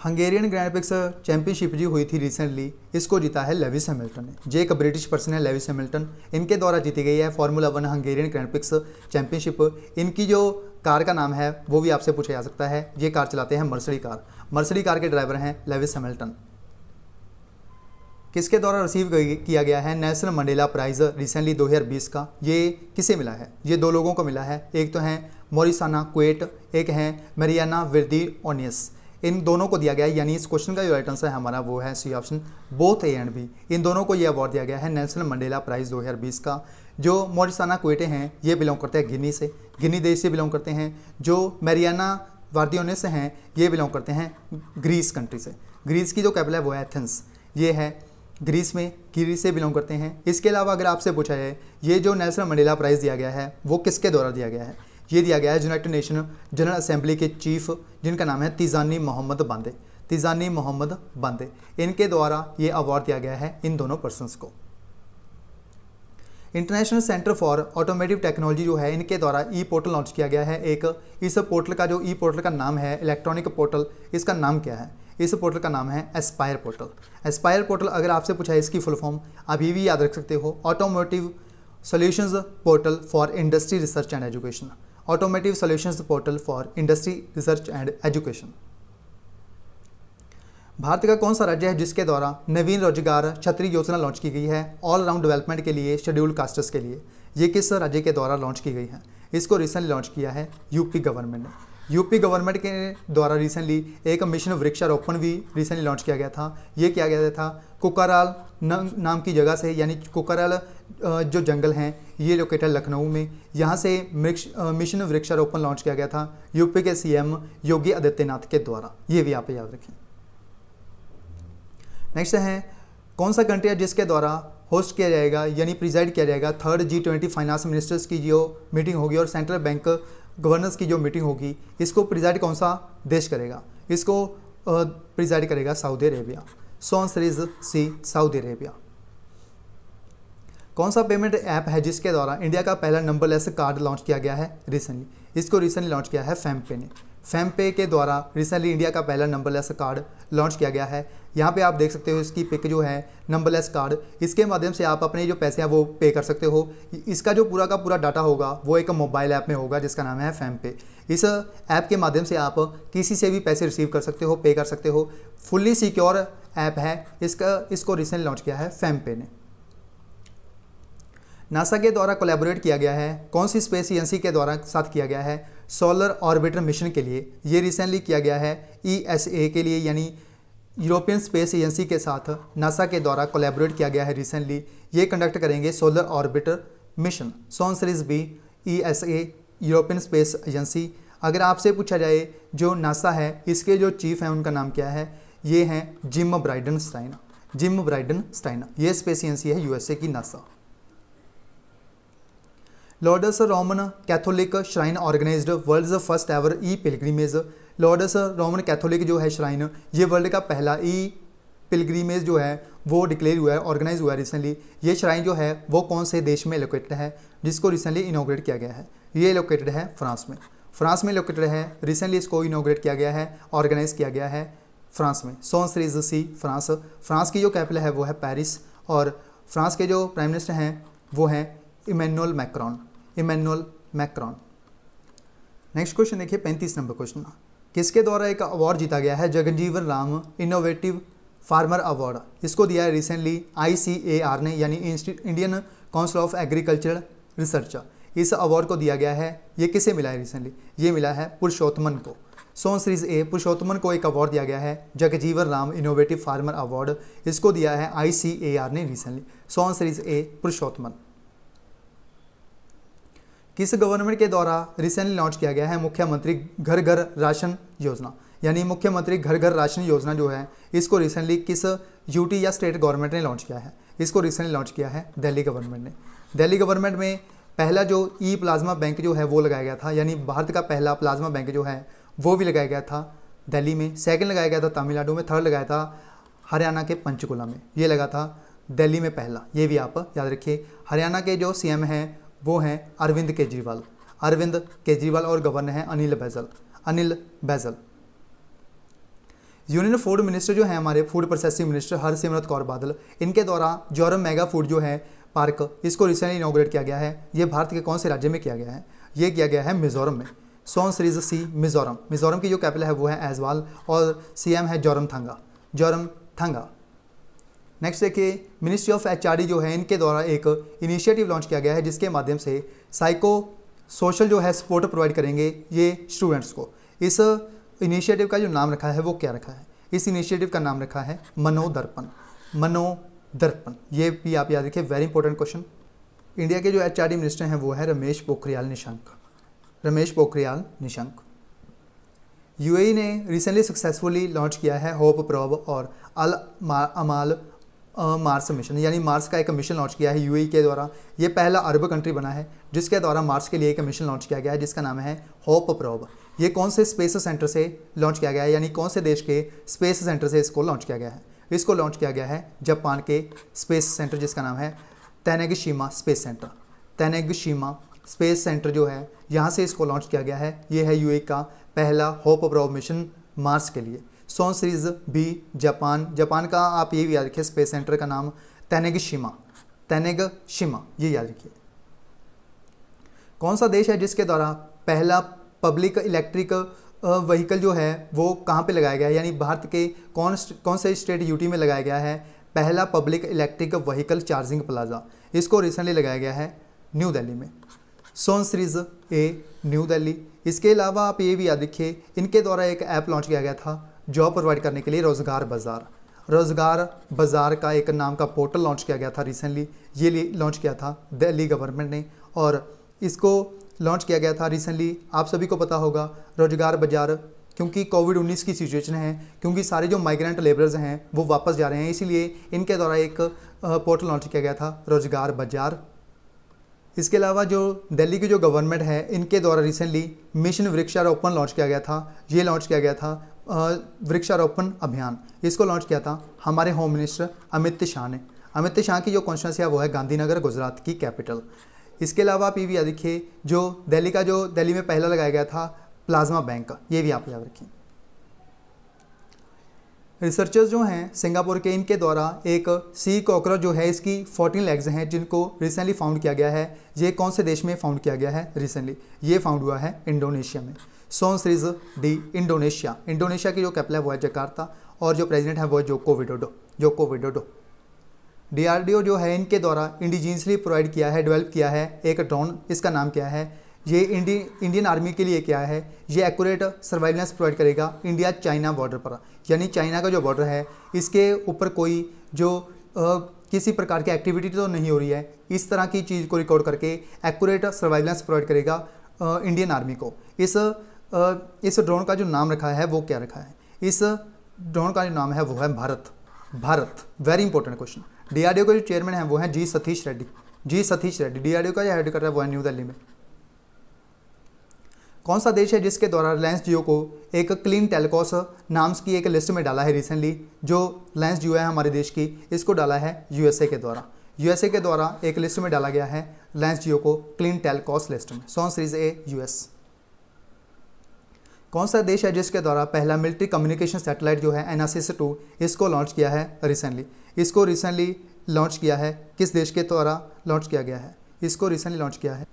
हंगेरियन ग्रैंड पिक्स चैंपियनशिप जी हुई थी रिसेंटली इसको जीता है लेविस हैमिल्टन ने जे एक ब्रिटिश पर्सन है लेविस हैमिल्टन इनके द्वारा जीती गई है formula one Hungarian grand prix championship इनकी जो कार का नाम है वो भी आपसे पूछा जा सकता है ये कार चलाते हैं मर्सडी कार मर्सडी कार के ड्राइवर हैं लेविस हैमिल्टन किसके द्वारा रिसीव किया गया है नेशनल मंडेला प्राइज़ रिसेंटली 2020 का ये किसे मिला है ये दो लोगों को मिला है एक तो है मोरिसाना क्वेट एक है मरियाना वर्दी ओनियस इन दोनों को दिया गया है यानी इस क्वेश्चन का जो राइट आंसर है हमारा वो है C option both A and B इन दोनों को ये अवार्ड दिया गया है नेशनल मंडेला प्राइज़ 2020 का जो मोरिसाना क्वेटे हैं ये बिलोंग करते हैं गिनी से गिनी देश से बिलोंग करते हैं जो मैरियाना से हैं ये बिलोंग करते हैं ग्रीस कंट्री से ग्रीस की जो कैपिटल है वो एथेंस ये है ग्रीस में ग्रीस से बिलोंग करते हैं इसके अलावा अगर आपसे पूछा जाए ये जो नेल्सन मंडेला प्राइज़ दिया गया है वो किसके द्वारा दिया गया है ये दिया गया है यूनाइटेड नेशन जनरल असेंबली के चीफ जिनका नाम है तिजानी मोहम्मद बांदे तिजानी मोहम्मद बांदे इनके द्वारा ये अवार्ड दिया गया है इन दोनों पर्सनस को international centre for automotive technology जो है इनके द्वारा ई पोर्टल लॉन्च किया गया है एक इस पोर्टल का जो ई पोर्टल का नाम है इलेक्ट्रॉनिक पोर्टल इसका नाम क्या है इस पोर्टल का नाम है एस्पायर पोर्टल एस्पायर पोर्टल अगर आपसे पूछा है इसकी फुल फॉर्म अभी भी याद रख सकते हो automotive solutions portal for industry research and education automotive solution portal for industry research and education Bharat का कौन सा राज्य है जिसके द्वारा नवीन रोजगार छतरी योजना लॉन्च की गई है ऑल राउंड डेवलपमेंट के लिए शेड्यूल्ड कास्टर्स के लिए ये किस राज्य के द्वारा लॉन्च की गई है इसको रिसेंटली लॉन्च किया है यूपी गवर्नमेंट ने यूपी गवर्नमेंट के द्वारा रिसेंटली एक मिशन वृक्षारोपण भी रिसेंटली लॉन्च किया गया था ये किया गया था कोकाराल नाम की जगह से यानी कोकाराल जो जंगल हैं ये लोकेटेड लखनऊ में यहाँ से मिशन वृक्षारोपण लॉन्च किया गया था यूपी के सीएम योगी आदित्यनाथ के द्वारा ये भी आप याद रखें नेक्स्ट है कौन सा कंट्री है जिसके द्वारा होस्ट किया जाएगा यानी प्रिजाइड किया जाएगा third G twenty finance ministers की जो मीटिंग होगी और सेंट्रल बैंक गवर्नेंस की जो मीटिंग होगी इसको प्रिजाइड कौन सा देश करेगा इसको प्रिजाइड करेगा Saudi Arabia so answer series C Saudi Arabia कौन सा पेमेंट ऐप है जिसके द्वारा इंडिया का पहला नंबरलेस कार्ड लॉन्च किया गया है रिसेंटली इसको रिसेंटली लॉन्च किया है पे ने पे के द्वारा रिसेंटली इंडिया का पहला नंबरलेस कार्ड लॉन्च किया गया है यहाँ पे आप देख सकते हो इसकी पिक जो है नंबरलेस कार्ड इसके माध्यम से आप अपने जो पैसे हैं वो पे कर सकते हो इसका जो पूरा का पूरा डाटा होगा वो एक मोबाइल ऐप में होगा जिसका नाम है फैम पे इस ऐप के माध्यम से आप किसी से भी पैसे रिसीव कर सकते हो पे कर सकते हो फुल्ली सिक्योर ऐप है इसका इसको रिसेंट लॉन्च किया है फैम पे ने नासा के द्वारा कोलेबोरेट किया गया है कौन सी स्पेस एजेंसी के द्वारा साथ किया गया है सोलर ऑर्बिटर मिशन के लिए ये रिसेंटली किया गया है ई e के लिए यानी यूरोपियन स्पेस एजेंसी के साथ नासा के द्वारा कोलेबोरेट किया गया है रिसेंटली ये कंडक्ट करेंगे solar orbiter mission so answer series B E S A European space agency अगर आपसे पूछा जाए जो नासा है इसके जो चीफ हैं उनका नाम क्या है ये हैं Jim Bridenstine Jim Bridenstine ये स्पेस एजेंसी है यूएसए की NASA Lourdes Roman Catholic shrine organise world first ever e pilgrimage Lourdes Roman Catholic जो है श्राइन ये वर्ल्ड का पहला ई पिलग्रीमेज जो है वो डिक्लेयर हुआ है ऑर्गेनाइज हुआ है रिसेंटली ये श्राइन जो है वो कौन से देश में लोकेटेड है जिसको रिसेंटली इनोग्रेट किया गया है ये लोकेटेड है फ्रांस में फ्रांस में लोकेटेड है रिसेंटली इसको इनोग्रेट किया गया है ऑर्गेनाइज किया गया है फ्रांस में सोन सीरीज सी फ्रांस फ्रांस की जो कैपिटल है वो है पेरिस और फ्रांस के जो प्राइम मिनिस्टर हैं वो हैं Emmanuel Macron Emmanuel Macron next question देखिए पैंतीस नंबर क्वेश्चन किसके द्वारा एक अवार्ड जीता गया है Jagjivan Ram innovative farmer award इसको दिया है रिसेंटली आईसीएआर ने यानी Indian council of agriculture research इस अवार्ड को दिया गया है ये किसे मिला है रिसेंटली ये मिला है पुरुषोत्तमन को सोन सीरीज ए पुरुषोत्तमन को एक अवार्ड दिया गया है Jagjivan Ram innovative farmer award इसको दिया है आई ने रिसेंटली सोन सीरीज ए पुरुषोत्तमन किस गवर्नमेंट के द्वारा रिसेंटली लॉन्च किया गया है मुख्यमंत्री घर घर राशन योजना यानी मुख्यमंत्री घर घर राशन योजना जो है इसको रिसेंटली किस यूटी या स्टेट गवर्नमेंट ने लॉन्च किया है इसको रिसेंटली लॉन्च किया है दिल्ली गवर्नमेंट ने दिल्ली गवर्नमेंट में पहला जो ई प्लाज्मा बैंक जो है वो लगाया गया था यानी भारत का पहला प्लाज्मा बैंक जो है वो भी लगाया गया था दिल्ली में सेकंड लगाया गया था तमिलनाडु में थर्ड लगाया था हरियाणा के पंचकुला में ये लगा था दिल्ली में पहला ये भी आप याद रखिए हरियाणा के जो सीएम हैं वो हैं अरविंद केजरीवाल अरविंद केजरीवाल और गवर्नर हैं Anil Baijal Anil Baijal union food minister जो है हमारे food processing minister Harsimrat Kaur Badal इनके द्वारा जौरम मेगा फूड जो है पार्क इसको रिसेंटली इनोग्रेट किया गया है ये भारत के कौन से राज्य में किया गया है ये किया गया है मिजोरम में सोन सीरीज सी मिजोरम मिजोरम की जो कैपिटल है वो है एजवाल और सीएम है Zoramthanga Zoramthanga next देखिए मिनिस्ट्री ऑफ एच जो है इनके द्वारा एक इनिशिएटिव लॉन्च किया गया है जिसके माध्यम से साइको सोशल जो है सपोर्ट प्रोवाइड करेंगे ये स्टूडेंट्स को इस इनिशिएटिव का जो नाम रखा है वो क्या रखा है इस इनिशिएटिव का नाम रखा है मनोदर्पण मनोदर्पण ये भी आप याद रखिए वेरी इंपॉर्टेंट क्वेश्चन इंडिया के जो एच मिनिस्टर हैं वो है रमेश पोखरियाल निशंक रमेश पोखरियाल निशंक यूएई e ने रिसेंटली सक्सेसफुली लॉन्च किया है होप प्रॉब और अल अमाल मार्स मिशन यानी मार्स का एक मिशन लॉन्च किया है यू के द्वारा ये पहला अरब कंट्री बना है जिसके द्वारा मार्स के लिए एक मिशन लॉन्च किया गया है जिसका नाम है होप प्रोब ये कौन से स्पेस सेंटर से लॉन्च किया गया है यानी कौन से देश के स्पेस सेंटर से इसको लॉन्च किया गया है इसको लॉन्च किया गया है जापान के स्पेस सेंटर जिसका नाम है Tanegashima space centre Tanegashima space centre जो है यहाँ से इसको लॉन्च किया गया है ये है यू का पहला होप प्रोब मिशन मार्स के लिए सोन सीरीज भी जापान जापान का आप ये भी याद रखिए स्पेस सेंटर का नाम तैनेग शिमा तैनेग शिमा ये याद रखिए कौन सा देश है जिसके द्वारा पहला पब्लिक इलेक्ट्रिक व्हीकल जो है वो कहाँ पे लगाया गया है यानी भारत के कौन कौन से स्टेट यूटी में लगाया गया है पहला public electric vehicle charging plaza इसको रिसेंटली लगाया गया है न्यू दिल्ली में सोन सीरीज ए न्यू दिल्ली इसके अलावा आप ये भी याद रखिए इनके द्वारा एक ऐप लॉन्च किया गया था जॉब प्रोवाइड करने के लिए रोज़गार बाज़ार रोज़गार बाज़ार का एक नाम का पोर्टल लॉन्च किया गया था रिसेंटली ये लॉन्च किया था दिल्ली गवर्नमेंट ने और इसको लॉन्च किया गया था रिसेंटली आप सभी को पता होगा रोज़गार बाज़ार क्योंकि कोविड 19 की सिचुएशन है क्योंकि सारे जो माइग्रेंट लेबरर्स हैं वो वापस जा रहे हैं इसीलिए इनके द्वारा एक पोर्टल लॉन्च किया गया था रोज़गार बाजार इसके अलावा जो दिल्ली की जो गवर्नमेंट है इनके द्वारा रिसेंटली मिशन वृक्षारोपण लॉन्च किया गया था ये लॉन्च किया गया था वृक्षारोपण अभियान इसको लॉन्च किया था हमारे होम मिनिस्टर अमित शाह ने अमित शाह की जो कॉन्स्टिट्यूंसी है वो है गांधीनगर गुजरात की कैपिटल इसके अलावा आप ये भी याद रखिए जो दिल्ली का जो दिल्ली में पहला लगाया गया था प्लाज्मा बैंक का ये भी आप याद रखिए रिसर्चर्स जो हैं सिंगापुर के इनके द्वारा एक सी कॉकरोच जो है इसकी 14 लेग्स हैं जिनको रिसेंटली फाउंड किया गया है ये कौन से देश में फाउंड किया गया है रिसेंटली ये फाउंड हुआ है इंडोनेशिया में so answer is D Indonesia Indonesia की जो कैपिटल है वो है जकार्ता और जो प्रेसिडेंट है वो है Joko Widodo Joko Widodo DRDO जो है इनके द्वारा इंडिजीनसली प्रोवाइड किया है डेवलप किया है एक ड्रोन इसका नाम क्या है ये इंडी इंडियन आर्मी के लिए क्या है ये एक्यूरेट सर्वाइलेंस प्रोवाइड करेगा इंडिया चाइना बॉर्डर पर यानी चाइना का जो बॉर्डर है इसके ऊपर कोई जो आ, किसी प्रकार की एक्टिविटी तो नहीं हो रही है इस तरह की चीज़ को रिकॉर्ड करके एक्यूरेट सर्वाइलेंस प्रोवाइड करेगा इंडियन आर्मी को इस इस ड्रोन का जो नाम रखा है वो क्या रखा है इस ड्रोन का जो नाम है वो है Bharat Bharat very important question DRDO का जो चेयरमैन है वो है G Satheesh Reddy G Satheesh Reddy DRDO का जो हेडक्वार्टर है वो है न्यू दिल्ली में कौन सा देश है जिसके द्वारा रिलायंस जियो को एक क्लीन टेलकॉस नाम्स की एक लिस्ट में डाला है रिसेंटली जो रिलायंस जियो है हमारे देश की इसको डाला है यूएसए के द्वारा यूएसए के द्वारा एक लिस्ट में डाला गया है रिलायंस जियो को क्लीन टेलकॉस लिस्ट में सॉन्ग सीरीज ए यूएस कौन सा देश है जिसके द्वारा पहला मिलिट्री कम्युनिकेशन सैटेलाइट जो है एन आर टू इसको लॉन्च किया है रिसेंटली इसको रिसेंटली लॉन्च किया है किस देश के द्वारा लॉन्च किया गया है इसको रिसेंटली लॉन्च किया है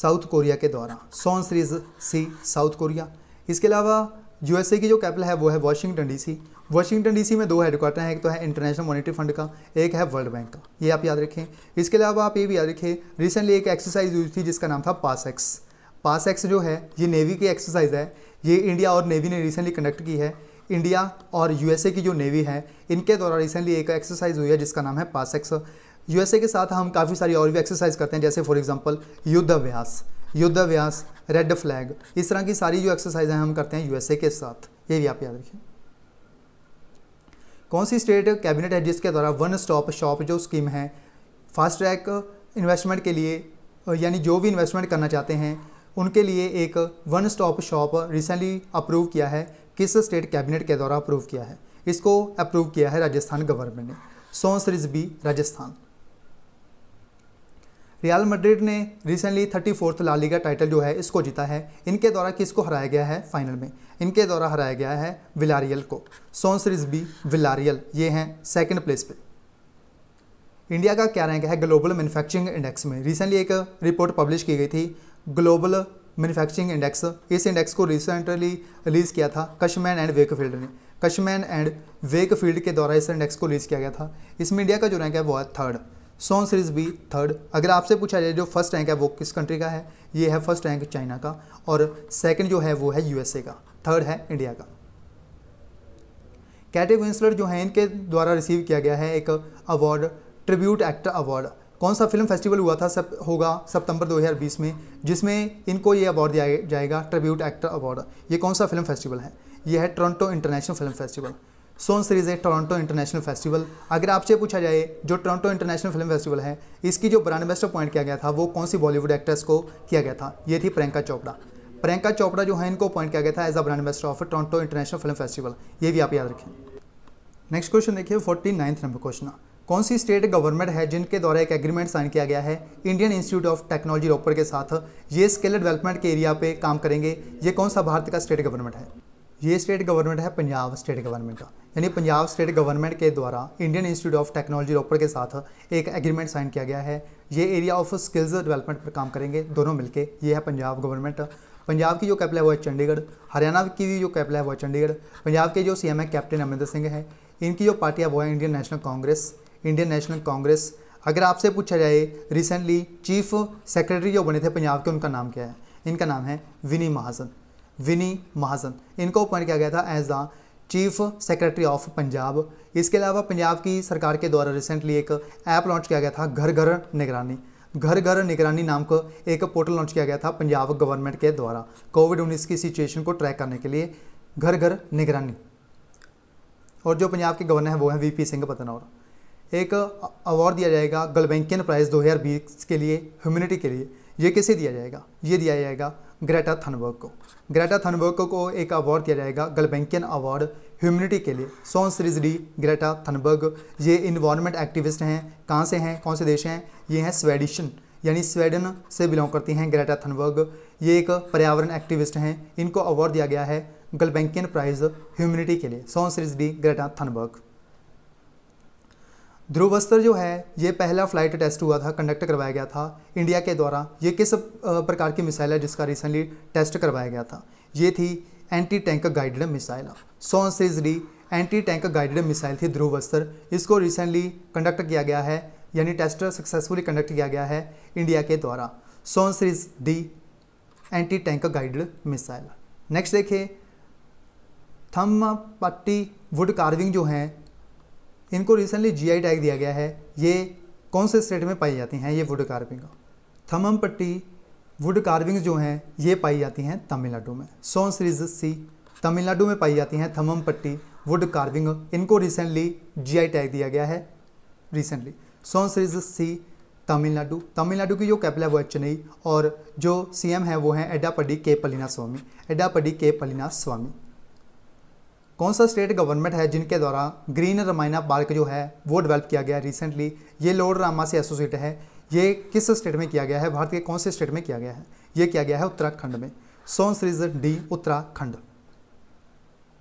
साउथ कोरिया के द्वारा सोन सीरीज सी साउथ कोरिया इसके अलावा यूएसए की जो कैपिटल है वो है वॉशिंगटन डीसी वाशिंगटन डीसी में दो हेडक्वार्टर हैं एक तो है इंटरनेशनल मॉनिटरी फंड का एक है वर्ल्ड बैंक का ये आप याद रखें इसके अलावा आप ये भी याद रखें रिसेंटली एक एक्सरसाइज हुई थी जिसका नाम था पास एक्स पास एक्स जो है ये नेवी की एक्सरसाइज है ये इंडिया और नेवी ने रिसेंटली कंडक्ट की है इंडिया और यूएसए की जो नेवी है इनके द्वारा रिसेंटली एक एक्सरसाइज हुई है जिसका नाम है पासेक्स यूएसए के साथ हम काफ़ी सारी और भी एक्सरसाइज करते हैं जैसे फॉर एग्जाम्पल युद्धाभ्यास युद्धाभ्यास रेड फ्लैग इस तरह की सारी जो एक्सरसाइज हैं हम करते हैं यूएसए के साथ ये भी आप याद रखिए कौन सी स्टेट कैबिनेट है जिसके द्वारा वन स्टॉप शॉप जो स्कीम है फास्ट ट्रैक इन्वेस्टमेंट के लिए यानी जो भी इन्वेस्टमेंट करना चाहते हैं उनके लिए एक one stop shop recently approve किया है किस स्टेट कैबिनेट के द्वारा अप्रूव किया है इसको अप्रूव किया है राजस्थान गवर्नमेंट ने so answer is B Rajasthan real Madrid ने रिसेंटली थर्टी फोर्थ लाली का टाइटल जो है इसको जीता है इनके द्वारा किसको हराया गया है फाइनल में इनके द्वारा हराया गया है विलारियल को सोन्स बी विलारियल ये हैं सेकेंड प्लेस पर इंडिया का क्या रैंक है ग्लोबल मैन्युफैक्चरिंग इंडेक्स में रिसेंटली एक रिपोर्ट पब्लिश की गई थी ग्लोबल मैन्युफैक्चरिंग इंडेक्स इस इंडेक्स को रिसेंटली रिलीज़ किया था कशमैन एंड वेकफील्ड ने कशमैन एंड वेकफील्ड के द्वारा इस इंडेक्स को रिलीज़ किया गया था इसमें इंडिया का जो रैंक है वो है थर्ड सोन सीरीज भी थर्ड अगर आपसे पूछा जाए जो फर्स्ट रैंक है वो किस कंट्री का है ये है फर्स्ट रैंक चाइना का और सेकंड जो है वो है यूएसए का थर्ड है इंडिया का कैटे विंसलर जो है इनके द्वारा रिसीव किया गया है एक अवार्ड ट्रिब्यूट एक्टर अवार्ड कौन सा फिल्म फेस्टिवल हुआ था सब होगा सितंबर 2020 में जिसमें इनको ये अवार्ड दिया जाएगा ट्रिब्यूट एक्टर अवार्ड ये कौन सा फिल्म फेस्टिवल है ये है Toronto international film festival so answer सीरीज है टोरंटो इंटरनेशनल फेस्टिवल अगर आपसे पूछा जाए जो टोरंटो इंटरनेशनल फिल्म फेस्टिवल है इसकी जो ब्रांड बेस्टर अपॉइंट किया गया था वो कौन सी बॉलीवुड एक्ट्रेस को किया गया था ये थी प्रियंका चोपड़ा प्रियंका चोपड़ा जो है इनको अपॉइंट किया गया था as a brand ambassador of Toronto international film festival ये भी आप याद रखें नेक्स्ट क्वेश्चन देखिए फोर्टी नाइन्थ नंबर क्वेश्चन कौन सी स्टेट गवर्नमेंट है जिनके द्वारा एक एग्रीमेंट साइन किया गया है Indian institute of technology Ropar के साथ ये स्किल डेवलपमेंट के एरिया पे काम करेंगे ये कौन सा भारत का स्टेट गवर्नमेंट है ये स्टेट गवर्नमेंट है पंजाब स्टेट गवर्नमेंट का यानी पंजाब स्टेट गवर्नमेंट के द्वारा Indian institute of technology Ropar के साथ एक एग्रीमेंट साइन किया गया है ये एरिया ऑफ स्किल्स डेवलपमेंट पर काम करेंगे दोनों मिलकर ये है पंजाब गवर्नमेंट पंजाब की जो कैपिटल है वो है चंडीगढ़ हरियाणा की भी जो कैपिटल है वो है चंडीगढ़ पंजाब के जो सीएम है कैप्टन अमरिंदर सिंह है इनकी जो पार्टी है वो है Indian national Congress Indian national Congress अगर आपसे पूछा जाए रिसेंटली चीफ सेक्रेटरी जो बने थे पंजाब के उनका नाम क्या है इनका नाम है विनी महाजन विनी महाजन इनको अपॉइंट किया गया था as the chief secretary of Punjab इसके अलावा पंजाब की सरकार के द्वारा रिसेंटली एक ऐप लॉन्च किया गया था घर घर निगरानी घर घर निगरानी नाम का एक पोर्टल लॉन्च किया गया था पंजाब गवर्नमेंट के द्वारा कोविड उन्नीस की सिचुएशन को ट्रैक करने के लिए घर घर निगरानी और जो पंजाब के गवर्नर हैं वो हैं वी पी सिंह बदनौर एक अवार्ड दिया जाएगा गलबैंकियन प्राइज़ बीस के लिए ह्यूमिनिटी के लिए ये किसे दिया जाएगा ये दिया जाएगा ग्रेटा थनबर्ग को ग्रेटा थनबर्ग को एक अवार्ड दिया जाएगा गलबैंकियन अवार्ड ह्यूमिनिटी के लिए सोन सीरीज डी ग्रेटा थनबर्ग ये इन्वायरमेंट एक्टिविस्ट हैं कहाँ से हैं कौन से देश हैं ये हैं स्वेडिशन यानी स्वेडन से बिलोंग करती हैं ग्रेटा थनबर्ग ये एक पर्यावरण एक्टिविस्ट हैं इनको अवार्ड दिया गया है गलबैंकियन प्राइज़ ह्यूमिनिटी के लिए सोन series D Greta Thunberg Dhruvastra जो है ये पहला फ्लाइट टेस्ट हुआ था कंडक्ट करवाया गया था इंडिया के द्वारा ये किस प्रकार की मिसाइल है जिसका रिसेंटली टेस्ट करवाया गया था ये थी anti tank guided missile so answer is D anti tank guided missile थी ध्रुवस्त्र इसको रिसेंटली कंडक्ट किया गया है यानी टेस्ट सक्सेसफुली कंडक्ट किया गया है इंडिया के द्वारा सोन series D anti tank guided missile next देखिए थम पट्टी वुड कार्विंग जो हैं इनको रिसेंटली जीआई टैग दिया गया है ये कौन से स्टेट में पाई जाती हैं ये वुड कार्विंग थमम पट्टी वुड कार्विंग जो हैं ये पाई जाती हैं तमिलनाडु में सोन सीरीज सी तमिलनाडु में पाई जाती हैं थमम पट्टी वुड कार्विंग इनको रिसेंटली जीआई टैग दिया गया है रिसेंटली सोन सीरीज सी तमिलनाडु तमिलनाडु की जो कैपिटल है वो है चेन्नई और जो सीएम है वो हैं एडापड्डी के पलिना स्वामी एडापड्डी के पलिना स्वामी कौन सा स्टेट गवर्नमेंट है जिनके द्वारा ग्रीन रामायणा पार्क जो है वो डेवलप किया गया है रिसेंटली ये लॉर्ड रामा से एसोसिएट है ये किस स्टेट में किया गया है भारत के कौन से स्टेट में किया गया है ये किया गया है उत्तराखंड में सोन सीरीज डी उत्तराखंड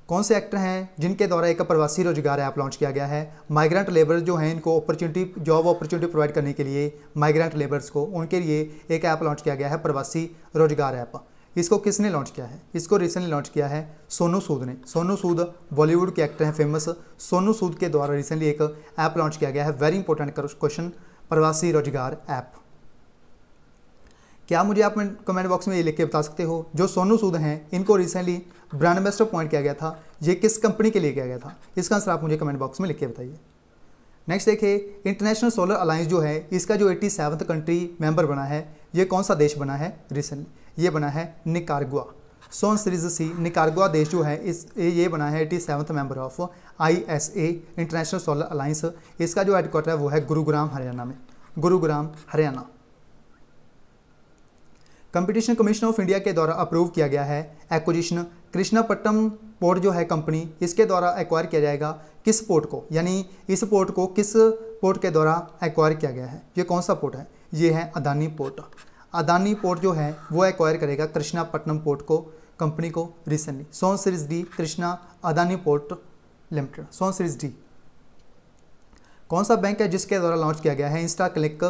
कौन से एक्टर हैं जिनके द्वारा एक प्रवासी रोजगार ऐप लॉन्च किया गया है माइग्रेंट लेबर जो हैं इनको अपॉर्चुनिटी जॉब अपॉर्चुनिटी प्रोवाइड करने के लिए माइग्रेंट लेबर्स को उनके लिए एक ऐप लॉन्च किया गया है प्रवासी रोजगार ऐप इसको किसने लॉन्च किया है इसको रिसेंटली लॉन्च किया है सोनू सूद ने सोनू सूद बॉलीवुड के एक्टर हैं फेमस सोनू सूद के द्वारा रिसेंटली एक ऐप लॉन्च किया गया है वेरी इंपॉर्टेंट क्वेश्चन प्रवासी रोजगार ऐप क्या मुझे आप कमेंट बॉक्स में ये लिख के बता सकते हो जो सोनू सूद हैं इनको रिसेंटली ब्रांड एम्बेस्टर पॉइंट किया गया था ये किस कंपनी के लिए किया गया था इसका आंसर आप मुझे कमेंट बॉक्स में लिख के बताइए नेक्स्ट देखिए इंटरनेशनल सोलर अलायंस जो है इसका जो एट्टी कंट्री मेंबर बना है ये कौन सा देश बना है रिसेंटली ये बना है निकारगुआ सोन सीरीज सी निकारगुआ देश जो है इस ये बना है eighty seventh member of I S A international solar alliance इसका जो हेडक्वार्टर है वो है गुरुग्राम हरियाणा में Gurugram Haryana competition commission of India के द्वारा अप्रूव किया गया है एक्विजिशन कृष्णापट्टम पोर्ट जो है कंपनी इसके द्वारा एक्वायर किया जाएगा किस पोर्ट को यानी इस पोर्ट को किस पोर्ट के द्वारा एक्वायर किया गया है ये कौन सा पोर्ट है ये है अदानी पोर्ट अदानी पोर्ट जो है वो एक्वायर करेगा कृष्णापट्टनम पोर्ट को कंपनी को रिसेंटली सोन series D Krishna Adani port limited सोन सीरीज डी कौन सा बैंक है जिसके द्वारा लॉन्च किया गया है insta click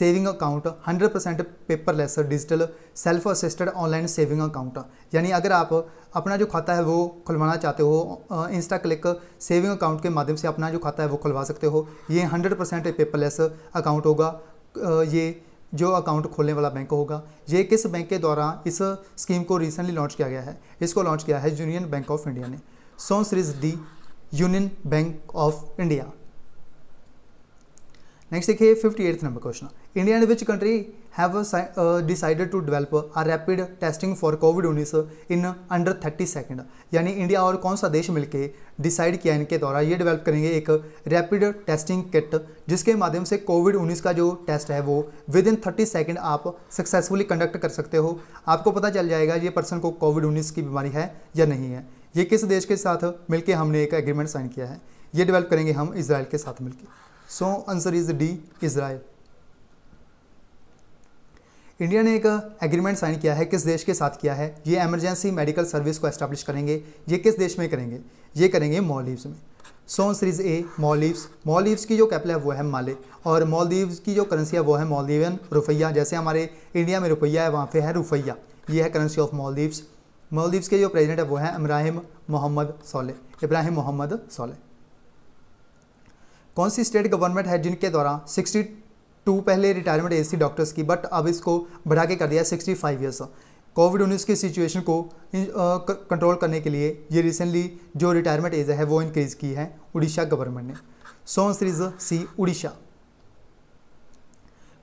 saving account 100 percent paperless digital self assisted online saving account यानी अगर आप अपना जो खाता है वो खुलवाना चाहते हो इंस्टा क्लिक सेविंग अकाउंट के माध्यम से अपना जो खाता है वो खुलवा सकते हो ये 100 परसेंट पेपरलेस अकाउंट होगा ये जो अकाउंट खोलने वाला बैंक होगा ये किस बैंक के द्वारा इस स्कीम को रिसेंटली लॉन्च किया गया है इसको लॉन्च किया है यूनियन बैंक ऑफ इंडिया ने सोन सीरीज D union bank of India next देखिए fifty eighth number question India and which country have uh, decided to develop a rapid testing for कोविड-19 इन अंडर 30 सेकेंड यानी India और कौन सा देश मिलके डिसाइड किया इनके द्वारा ये डेवलप करेंगे एक रैपिड टेस्टिंग किट जिसके माध्यम से कोविड 19 का जो टेस्ट है वो विद इन थर्टी सेकेंड आप सक्सेसफुली कंडक्ट कर सकते हो आपको पता चल जाएगा ये पर्सन को कोविड 19 की बीमारी है या नहीं है ये किस देश के साथ मिलकर हमने एक एग्रीमेंट साइन किया है ये डेवलप करेंगे हम इसराइल के साथ मिलकर so answer is D Israel India ने एक एग्रीमेंट साइन किया है किस देश के साथ किया है ये एमरजेंसी मेडिकल सर्विस को एस्टैब्लिश करेंगे ये किस देश में करेंगे ये करेंगे मॉलिवस में सोन सीरीज ए मॉलीव्स मॉलिवस की जो कैपिटल है वो है माले और मॉलदीव्स की जो करेंसी है वो है मॉलिवियन रुपया जैसे हमारे इंडिया में रुपया है वहाँ पे है रुपया ये है करेंसी ऑफ मॉलदीव्स मॉलदीव्स के जो प्रेजिडेंट है वो है इब्राहिम मोहम्मद सोले इब्राहिम मोहम्मद सोले कौन सी स्टेट गवर्नमेंट है जिनके द्वारा सिक्सटी टू पहले रिटायरमेंट एज थी डॉक्टर्स की बट अब इसको बढ़ा के कर दिया सिक्सटी फाइव ईयर्स कोविड उन्नीस की सिचुएशन को कंट्रोल करने के लिए ये रिसेंटली जो रिटायरमेंट एज है वो इंक्रीज़ की है उड़ीसा गवर्नमेंट ने सॉन्ग सीरीज सी उड़ीसा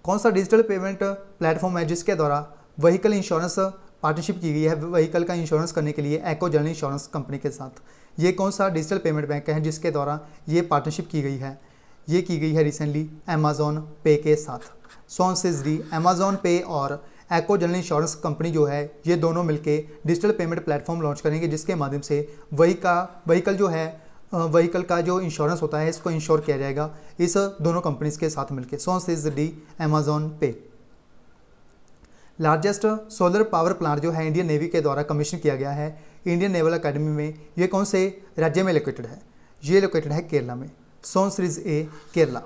कौन सा डिजिटल पेमेंट प्लेटफॉर्म है जिसके द्वारा वहीकल इंश्योरेंस पार्टनरशिप की गई है वहीकल का इंश्योरेंस करने के लिए एको जनरल इंश्योरेंस कंपनी के साथ ये कौन सा डिजिटल पेमेंट बैंक है जिसके द्वारा ये पार्टनरशिप की गई है ये की गई है रिसेंटली अमेज़ोन पे के साथ सोनसेज डी अमेज़ोन पे और एको जनरल इंश्योरेंस कंपनी जो है ये दोनों मिलके डिजिटल पेमेंट प्लेटफॉर्म लॉन्च करेंगे जिसके माध्यम से वही का वहीकल जो है वहीकल का जो इंश्योरेंस होता है इसको इंश्योर किया जाएगा इस दोनों कंपनीज के साथ मिलकर सोनसेज डी अमेज़ोन पे लार्जेस्ट सोलर पावर प्लांट जो है इंडियन नेवी के द्वारा कमीशन किया गया है इंडियन नेवल अकेडमी में ये कौन से राज्य में लोकेटेड है ये लोकेटेड है केरला में Sound Series A, Kerala,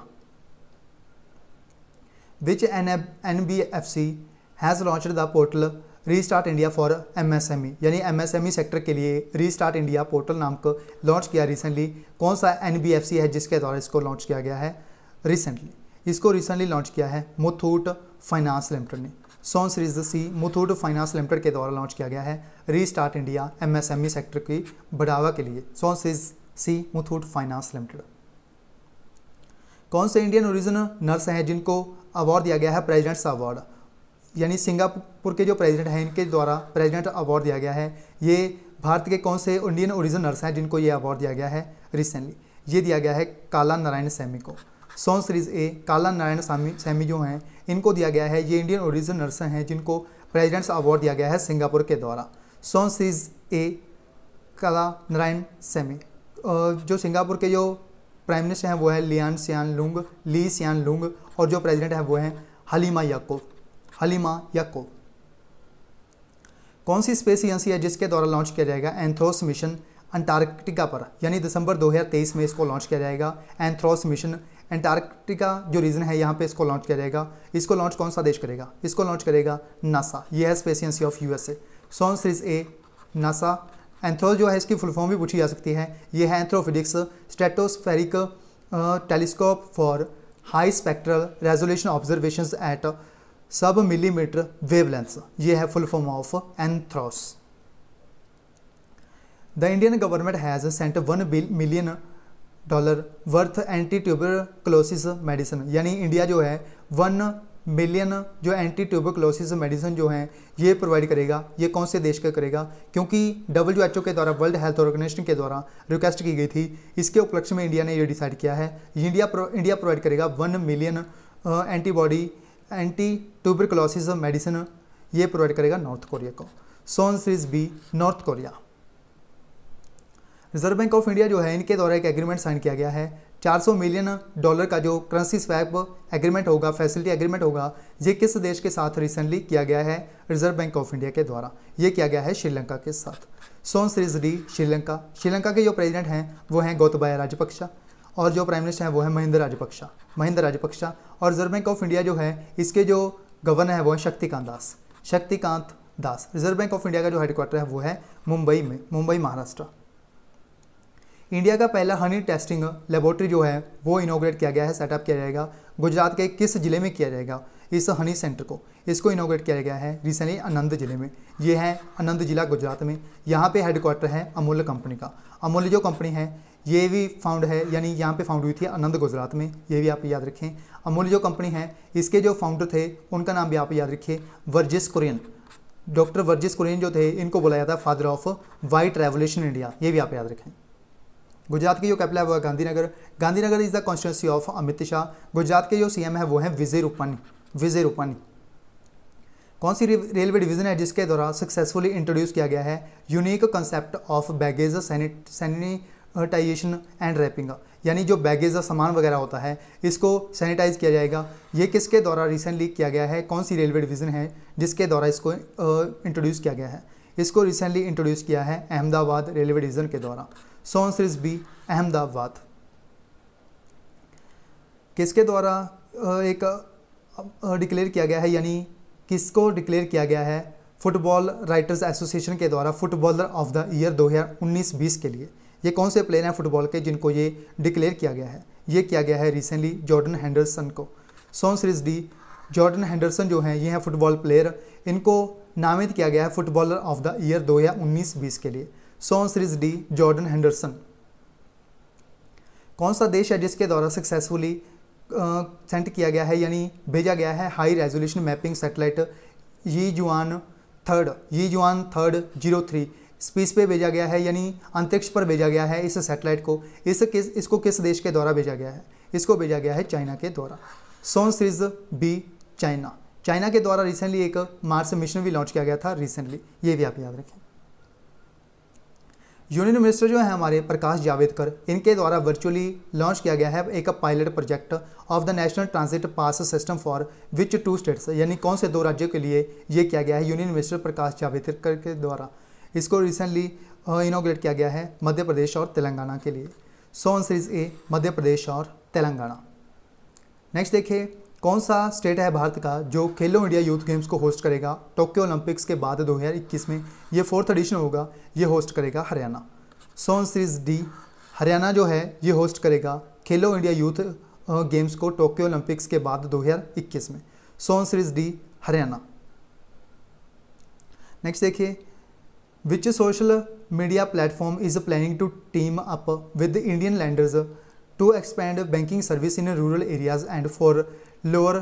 which NBFC has launched the portal restart India for MSME यानी M M S E sector के लिए रीस्टार्ट इंडिया पोर्टल नाम को लॉन्च किया रिसेंटली कौन सा एन बी एफ सी है जिसके द्वारा इसको लॉन्च किया गया है रिसेंटली इसको रिसेंटली लॉन्च किया है मुथूट फाइनेंस लिमिटेड ने सोन series C Muthoot finance limited के द्वारा लॉन्च किया गया है restart India M M S E sector की बढ़ावा के लिए सोन series C Muthoot finance limited कौन से इंडियन ओरिजिन नर्स हैं जिनको अवार्ड दिया गया है प्रेजिडेंट्स अवार्ड यानी सिंगापुर के जो प्रेजिडेंट हैं इनके द्वारा प्रेजिडेंट अवार्ड दिया गया है ये भारत के कौन से इंडियन ओरिजिन नर्स हैं जिनको ये अवार्ड दिया गया है रिसेंटली ये दिया गया है काला नारायण सैमी को सोन सीरीज ए काला नारायण सामी सैमी जो हैं इनको दिया गया है ये इंडियन ओरिजिन नर्स हैं जिनको प्रेजिडेंट्स अवार्ड दिया गया है सिंगापुर के द्वारा सोन सीरीज ए काला नारायण सैमी जो सिंगापुर के जो प्राइम मिनिस्टर हैं वो है लियान सियान लुंग ली सियान लुंग और जो प्रेसिडेंट है वो है हलीमा याकोब हलीमा याकोब कौन सी स्पेस एजेंसी है जिसके द्वारा लॉन्च किया जाएगा एंथ्रोस मिशन अंटार्कटिका पर यानी दिसंबर 2023 में इसको लॉन्च किया जाएगा एंथ्रोस मिशन अंटार्कटिका जो रीजन है यहाँ पे इसको लॉन्च किया जाएगा इसको लॉन्च कौन सा देश करेगा इसको लॉन्च करेगा नासा यह है space agency of USA so answer is A NASA ASTHROS जो है इसकी फुल फॉर्म भी पूछी जा सकती है ये है astrophysics stratospheric telescope for high spectral resolution observation at submillimetre wavelength ये है full form of ASTHROS the Indian government has sent one million dollar worth anti tuberculosis medicine यानी इंडिया जो है वन मिलियन जो anti tuberculosis medicine जो हैं ये provide करेगा ये कौन से देश का करेगा क्योंकि डब्ल्यू एच ओ के द्वारा वर्ल्ड हेल्थ ऑर्गेनाइजेशन के द्वारा रिक्वेस्ट की गई थी इसके उपलक्ष्य में इंडिया ने ये डिसाइड किया है इंडिया प्रो, इंडिया प्रोवाइड करेगा one million antibody anti tuberculosis medicine ये प्रोवाइड करेगा नॉर्थ कोरिया को सोन series B North Korea Reserve Bank of India जो है इनके द्वारा एक एग्रीमेंट साइन किया गया है 400 मिलियन डॉलर का जो करेंसी स्वैप एग्रीमेंट होगा फैसिलिटी एग्रीमेंट होगा ये किस देश के साथ रिसेंटली किया गया है रिजर्व बैंक ऑफ इंडिया के द्वारा ये किया गया है श्रीलंका के साथ सोन सीरीज डी श्रीलंका श्रीलंका के जो प्रेसिडेंट हैं वो हैं गौतबाया राजपक्षा और जो प्राइम मिनिस्टर हैं वो है महिंद्र राजपक्षा महिंद्र राजपक्षा और रिजर्व बैंक ऑफ इंडिया जो है इसके जो गवर्नर है वो है Shaktikanta Das Shaktikanta Das Reserve Bank of India का जो हेडक्वार्टर है वो है मुंबई में मुंबई महाराष्ट्र इंडिया का पहला हनी टेस्टिंग लेबोरेटरी जो है वो इनोग्रेट किया गया है सेटअप किया जाएगा गुजरात के किस ज़िले में किया जाएगा इस हनी सेंटर को इसको इनोग्रेट किया गया है रिसेंटली आनंद ज़िले में ये है आनंद ज़िला गुजरात में यहाँ पे हेडक्वार्टर है अमूल्य कंपनी का अमूल्य जो कंपनी है ये भी फाउंड है यानी यहाँ पे फाउंड हुई थी आनंद गुजरात में ये भी आप याद रखें अमूल्य जो कंपनी है इसके जो फाउंडर थे उनका नाम भी आप याद रखिए वर्जिस कुरियन डॉक्टर वर्जिस कुरियन जो थे इनको बुलाया था father of white revolution India ये भी आप याद रखें गुजरात की जो कैपिटल है वो है Gandhinagar Gandhinagar is the constituency of Amit Shah Gujarat के जो सीएम है वो है विजय रूपानी विजय रूपानी कौन सी रेलवे डिवीज़न है जिसके द्वारा सक्सेसफुली इंट्रोड्यूस किया गया है unique concept of baggage sanitisation and wrapping यानी जो बैगेज सामान वगैरह होता है इसको सैनिटाइज किया जाएगा ये किसके द्वारा रिसेंटली किया गया है कौन सी रेलवे डिवीज़न है जिसके द्वारा इसको इंट्रोड्यूस किया गया है इसको रिसेंटली इंट्रोड्यूस किया है अहमदाबाद रेलवे डिवीज़न के द्वारा सोन बी अहमदाबाद किसके द्वारा एक डिक्लेयर किया गया है यानी किसको डिक्लेयर किया गया है फुटबॉल राइटर्स एसोसिएशन के द्वारा फुटबॉलर ऑफ द ईयर 2019-20 के लिए ये कौन से प्लेयर हैं फुटबॉल के जिनको ये डिक्लेयर किया गया है ये किया गया है रिसेंटली जॉर्डन हैंडरसन को सोन सीरीज डी जॉर्डन हैंडरसन जो हैं ये हैं फुटबॉल प्लेयर इनको नामित किया गया है फुटबॉलर ऑफ द ईयर 2019-20 के लिए सोन सीरीज डी जॉर्डन हैंडरसन कौन सा देश है जिसके द्वारा सक्सेसफुली सेंड किया गया है यानी भेजा गया है हाई रेजोल्यूशन मैपिंग सैटेलाइट यी जुआन थर्ड यी जुआन थर्ड जीरो थ्री स्पेस पे भेजा गया है यानी अंतरिक्ष पर भेजा गया है इस सैटेलाइट को इस किस इसको किस देश के द्वारा भेजा गया है इसको भेजा गया है चाइना के द्वारा सोन सीरीज बी चाइना चाइना के द्वारा रिसेंटली एक मार्स मिशन भी लॉन्च किया गया था रिसेंटली ये भी आप याद रखें यूनियन मिनिस्टर जो है हमारे प्रकाश जावेदकर इनके द्वारा वर्चुअली लॉन्च किया गया है एक pilot project of the national transit pass system for which two states यानी कौन से दो राज्यों के लिए ये किया गया है यूनियन मिनिस्टर प्रकाश जावेदकर के द्वारा इसको रिसेंटली इनोग्रेट किया गया है मध्य प्रदेश और तेलंगाना के लिए आंसर इज ए मध्य प्रदेश और तेलंगाना नेक्स्ट देखिए कौन सा स्टेट है भारत का जो खेलो इंडिया यूथ गेम्स को होस्ट करेगा टोक्यो ओलंपिक्स के बाद 2021 में ये फोर्थ एडिशन होगा ये होस्ट करेगा हरियाणा सोन सीरीज डी हरियाणा जो है ये होस्ट करेगा खेलो इंडिया यूथ गेम्स को टोक्यो ओलंपिक्स के बाद 2021 में सोन सीरीज डी हरियाणा नेक्स्ट देखिए which social media platform is planning to team up with Indian lenders to expand banking service in rural areas and for lower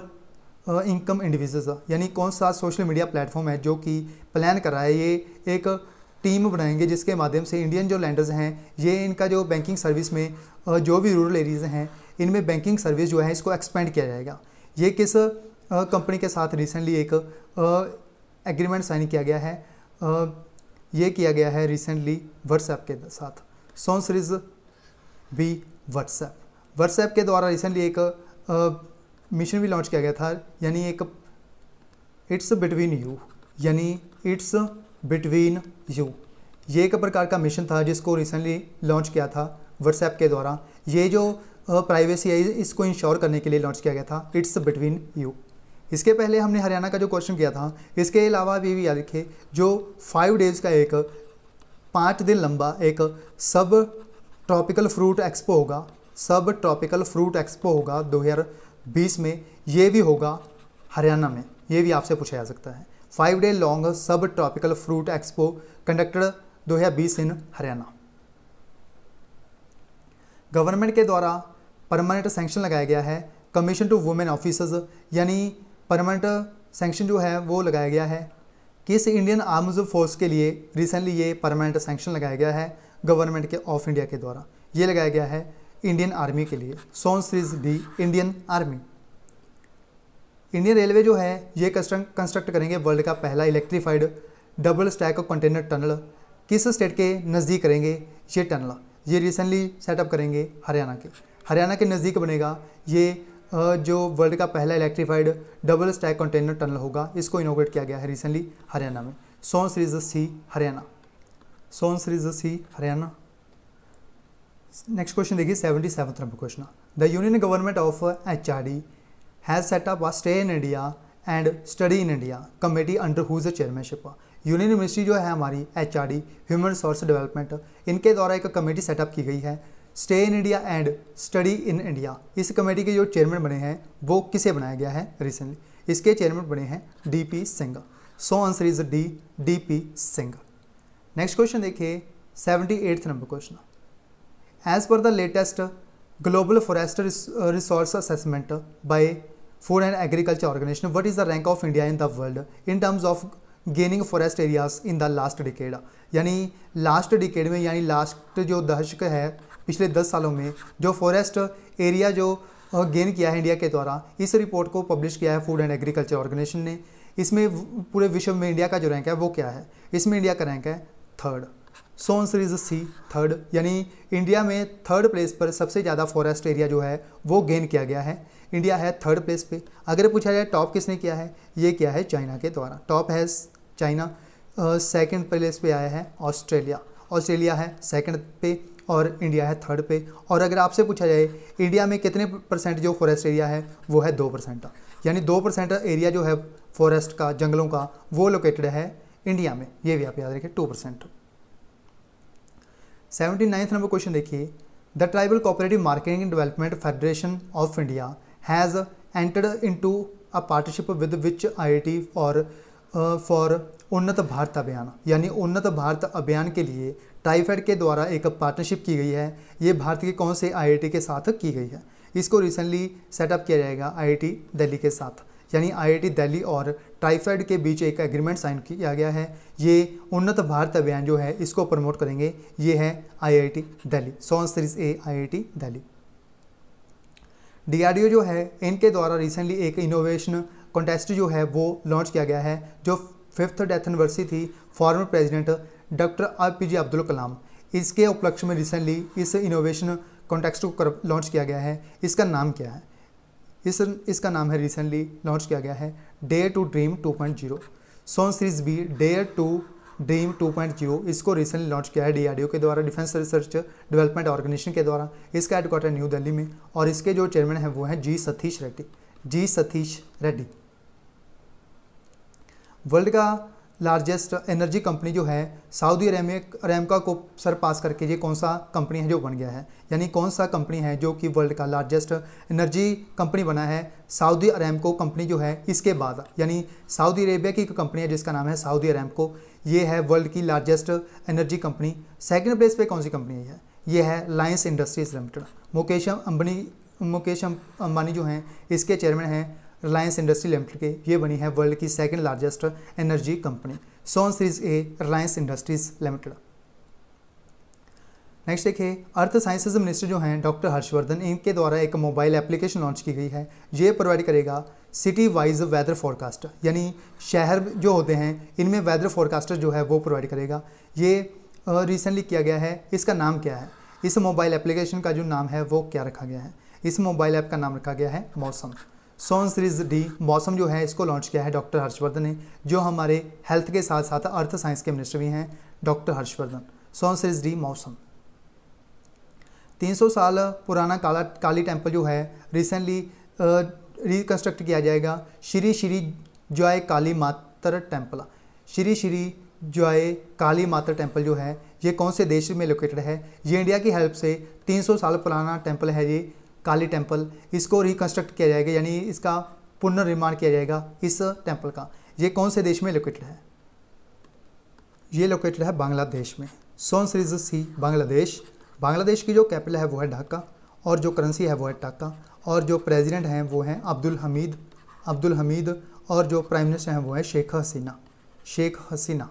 income uh, individuals यानी कौन सा social media platform है जो कि plan कर रहा है ये एक टीम बनाएंगे जिसके माध्यम से इंडियन जो लैंडर्स हैं ये इनका जो बैंकिंग सर्विस में uh, जो भी रूरल एरियाज हैं इनमें बैंकिंग सर्विस जो है इसको एक्सपेंड किया जाएगा ये किस कंपनी uh, के साथ रिसेंटली एक एग्रीमेंट साइन किया गया है ये किया गया है रिसेंटली व्हाट्सएप के साथ सोन्सरीज भी व्हाट्सएप व्हाट्सएप के द्वारा रिसेंटली एक मिशन भी लॉन्च किया गया था यानी एक इट्स बिटवीन यू यानी इट्स बिटवीन यू ये एक प्रकार का मिशन था जिसको रिसेंटली लॉन्च किया था व्हाट्सएप के द्वारा ये जो प्राइवेसी है इसको इंश्योर करने के लिए लॉन्च किया गया था इट्स बिटवीन यू इसके पहले हमने हरियाणा का जो क्वेश्चन किया था इसके अलावा भी, भी याद रखे जो फाइव डेज़ का एक पाँच दिन लंबा एक सब ट्रॉपिकल फ्रूट एक्सपो होगा सब ट्रॉपिकल फ्रूट एक्सपो होगा 2020 में ये भी होगा हरियाणा में ये भी आपसे पूछा जा सकता है five day long sub tropical fruit expo conducted 2020 in Haryana government के द्वारा परमानेंट सेंक्शन लगाया गया है कमीशन टू वुमेन ऑफिसर्स यानी परमानेंट सेंक्शन जो है वो लगाया गया है किस इंडियन आर्म्स फोर्स के लिए रिसेंटली ये परमानेंट सेंक्शन लगाया गया है गवर्नमेंट के ऑफ इंडिया के द्वारा ये लगाया गया है इंडियन आर्मी के लिए सोन series D Indian army Indian railway जो है ये कंस्ट्रक्ट करेंगे वर्ल्ड का पहला electrified double stack container tunnel किस स्टेट के नज़दीक करेंगे ये टनल ये रिसेंटली सेटअप करेंगे हरियाणा के हरियाणा के नज़दीक बनेगा ये जो वर्ल्ड का पहला electrified double stack container tunnel होगा इसको इनोग्रेट किया गया है रिसेंटली हरियाणा में सोन सीरीज सी हरियाणा सोन series C Haryana next question देखिए seventy seventh number question the union government of H R D has set up stay in India and study in India committee under whose chairmanship union ministry जो है हमारी H R D human resource development इनके द्वारा एक committee set up की गई है stay in India and study in India इस कमेटी के जो चेयरमैन बने हैं वो किसे बनाया गया है रिसेंटली इसके चेयरमैन बने हैं D P Singh so answer is D D P Singh next question देखिए seventy eighth number question as per the latest global forest resource assessment by food and agriculture organization what is the rank of India in the world in terms of gaining forest areas in the last decade यानी last decade में यानी last जो दशक है पिछले दस सालों में जो फॉरेस्ट एरिया जो गेन किया है इंडिया के द्वारा इस रिपोर्ट को पब्लिश किया है फूड एंड एग्रीकल्चर ऑर्गेनाइजेशन ने इसमें पूरे विश्व में इंडिया का जो रैंक है वो क्या है इसमें इंडिया का रैंक है थर्ड सोन सीरीज सी थर्ड यानी इंडिया में थर्ड प्लेस पर सबसे ज़्यादा फॉरेस्ट एरिया जो है वो गेन किया गया है इंडिया है थर्ड प्लेस पे अगर पूछा जाए टॉप किसने किया है ये किया है चाइना के द्वारा टॉप है चाइना सेकंड प्लेस पे आया है ऑस्ट्रेलिया ऑस्ट्रेलिया है सेकंड पे और इंडिया है थर्ड पे और अगर आपसे पूछा जाए इंडिया में कितने परसेंट जो फॉरेस्ट एरिया है वो है दो परसेंट यानी दो परसेंट एरिया जो है फॉरेस्ट का जंगलों का वो लोकेटेड है इंडिया में ये भी आप याद रखिए two percent seventy ninth number question देखिए the tribal cooperative marketing development federation of India has entered into a partnership with which I or for उन्नत भारत अभियान यानी उन्नत भारत अभियान के लिए ट्राइफेड के द्वारा एक पार्टनरशिप की गई है ये भारत के कौन से आईआईटी के साथ की गई है इसको रिसेंटली सेटअप किया जाएगा आईआईटी दिल्ली के साथ यानी आईआईटी दिल्ली और ट्राइफेड के बीच एक एग्रीमेंट साइन किया गया है ये उन्नत भारत अभियान जो है इसको प्रमोट करेंगे ये है IIT Delhi Son series A IIT Delhi DRDO जो है इनके द्वारा रिसेंटली एक इनोवेशन कॉन्टेस्ट जो है वो लॉन्च किया गया है जो फिफ्थ डेथ एनिवर्सरी थी former president doctor A P J Abdul Kalam इसके उपलक्ष्य में रिसेंटली इस इनोवेशन कॉन्टेक्स्ट को लॉन्च किया गया है इसका नाम क्या है इस इसका नाम है रिसेंटली लॉन्च किया गया है dare to dream 2.0 Son series B dare to dream 2.0 इसको रिसेंटली लॉन्च किया है डीआरडीओ के द्वारा डिफेंस रिसर्च डेवलपमेंट ऑर्गेनाइजेशन के द्वारा इसका हेडक्वार्टर न्यू दिल्ली में और इसके जो चेयरमैन हैं वो हैं G Satheesh Reddy G Satheesh Reddy world का लार्जेस्ट एनर्जी कंपनी जो है सऊदी अरेमका को सर पास करके ये कौन सा कंपनी है जो बन गया है यानी कौन सा कंपनी है जो कि वर्ल्ड का लार्जेस्ट एनर्जी कंपनी बना है सऊदी अरेमको कंपनी जो है इसके बाद यानी सऊदी अरेबिया की एक कंपनी है जिसका नाम है सऊदी अरेमको ये है वर्ल्ड की largest energy company second place पर कौन सी कंपनी है ये है लाइन्स इंडस्ट्रीज लिमिटेड मुकेश अम्बनी मुकेश अंबानी जो हैं इसके चेयरमैन हैं रिलायंस इंडस्ट्रियल लिमिटेड के ये बनी है वर्ल्ड की second largest energy company Son series A Reliance industries limited next देखिए अर्थ साइंसेज मिनिस्टर जो हैं डॉक्टर हर्षवर्धन इनके द्वारा एक मोबाइल एप्लीकेशन लॉन्च की गई है ये प्रोवाइड करेगा सिटी वाइज वेदर फोरकास्ट यानी शहर जो होते हैं इनमें वेदर फोरकास्टर जो है वो प्रोवाइड करेगा ये रिसेंटली किया गया है इसका नाम क्या है इस मोबाइल एप्लीकेशन का जो नाम है वो क्या रखा गया है इस मोबाइल ऐप का नाम रखा गया है मौसम सोन सीरीज डी मौसम जो है इसको लॉन्च किया है डॉक्टर हर्षवर्धन ने जो हमारे हेल्थ के साथ साथ अर्थ साइंस के मिनिस्टर भी हैं डॉक्टर हर्षवर्धन सोन सीरीज डी मौसम 300 साल पुराना काला काली टेम्पल जो है रिसेंटली रिकन्स्ट्रक्ट किया जाएगा श्री श्री जॉय काली मातर टेम्पल श्री श्री जॉय काली मातर टेम्पल जो है ये कौन से देश में लोकेटेड है ये इंडिया की हेल्प से 300 साल पुराना टेम्पल है ये काली टेम्पल इसको रिकन्स्ट्रक्ट किया जाएगा यानी इसका पुनर्निर्माण किया जाएगा इस टेम्पल का ये कौन से देश में लोकेटेड है ये लोकेटेड है बांग्लादेश में सोन सीरीज सी बांग्लादेश बांग्लादेश की जो कैपिटल है वो है ढाका और जो करेंसी है वो है टाका और जो प्रेसिडेंट हैं वो हैं अब्दुल हमीद अब्दुल हमीद और जो प्राइम मिनिस्टर हैं वो है शेख हसीना शेख हसीना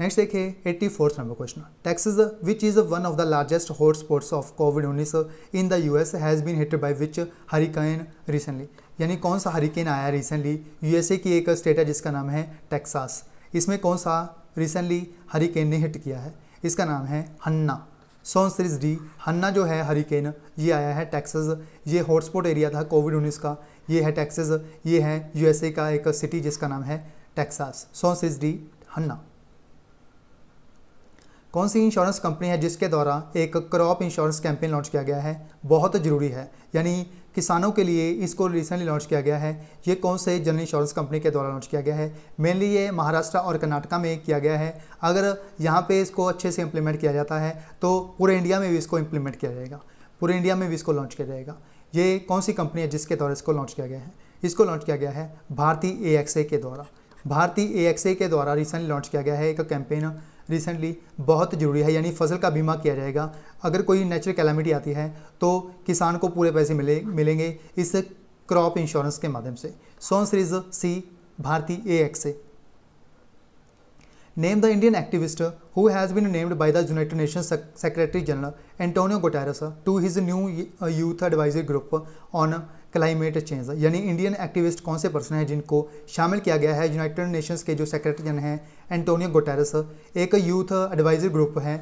नेक्स्ट देखिए eighty fourth number question Texas which is one of the largest hot spots of COVID उन्नीस in the US has been hit by which hurricane recently यानी कौन सा हरिकेन आया रिसेंटली यूएसए की एक स्टेट है जिसका नाम है टेक्सास इसमें कौन सा रिसेंटली हरिकेन ने हिट किया है इसका नाम है हन्ना सोन सीरीज डी हन्ना जो है हरिकेन ये आया है टेक्सास ये हॉटस्पॉट एरिया था कोविड उन्नीस का ये है टैक्सिस ये है यूएसए का एक सिटी जिसका नाम है टेक्सास सोन सीरीज डी हन्ना कौन सी इंश्योरेंस कंपनी है जिसके द्वारा एक क्रॉप इंश्योरेंस कैंपेन लॉन्च किया गया है बहुत ज़रूरी है यानी किसानों के लिए इसको रिसेंटली लॉन्च किया गया है ये कौन से जनरल इंश्योरेंस कंपनी के द्वारा लॉन्च किया गया है मेनली ये महाराष्ट्र और कर्नाटका में किया गया है अगर यहाँ पे इसको अच्छे से इम्प्लीमेंट किया जाता है तो पूरे इंडिया में भी इसको इम्प्लीमेंट किया जाएगा पूरे इंडिया में भी इसको लॉन्च किया जाएगा ये कौन सी कंपनी है जिसके द्वारा इसको लॉन्च किया गया है इसको लॉन्च किया गया है भारतीय ए के द्वारा भारतीय भारती एएक्सए के द्वारा रिसेंटली लॉन्च किया गया है एक कैंपेन रिसेंटली बहुत जरूरी है यानी फसल का बीमा किया जाएगा अगर कोई नेचुरल कैलामिटी आती है तो किसान को पूरे पैसे मिले मिलेंगे इस क्रॉप इंश्योरेंस के माध्यम से सोन series C Bharti A name the Indian activist who has been named by the United Nation secretary general Antonio Guterres to his new youth advisory group on climate change यानी इंडियन एक्टिविस्ट कौन से person हैं जिनको शामिल किया गया है United Nations के जो सेक्रेटरी जनरल हैं एंटोनियो गोटेरस एक यूथ एडवाइजरी ग्रुप है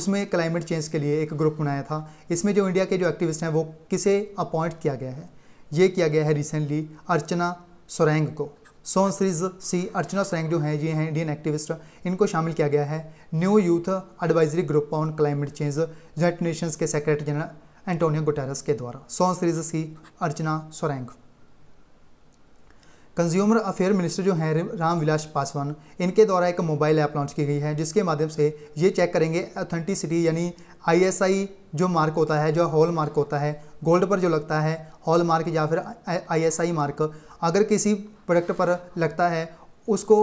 उसमें क्लाइमेट चेंज के लिए एक ग्रुप बनाया था इसमें जो इंडिया के जो एक्टिविस्ट हैं वो किसे अपॉइंट किया गया है ये किया गया है रिसेंटली अर्चना सोरेंग को सोन सीरीज सी अर्चना सोरेंग जो हैं ये हैं इंडियन एक्टिविस्ट इनको शामिल किया गया है new youth advisory group on climate change United Nations के सेक्रेटरी जनरल एंटोनियो गुटेरस के द्वारा song series C Archana Soreng consumer affair minister जो हैं रामविलास पासवान इनके द्वारा एक मोबाइल ऐप लॉन्च की गई है जिसके माध्यम से ये चेक करेंगे ऑथेंटिसिटी यानी आईएसआई जो मार्क होता है जो हॉल मार्क होता है गोल्ड पर जो लगता है हॉल मार्क या फिर आईएसआई मार्क अगर किसी प्रोडक्ट पर लगता है उसको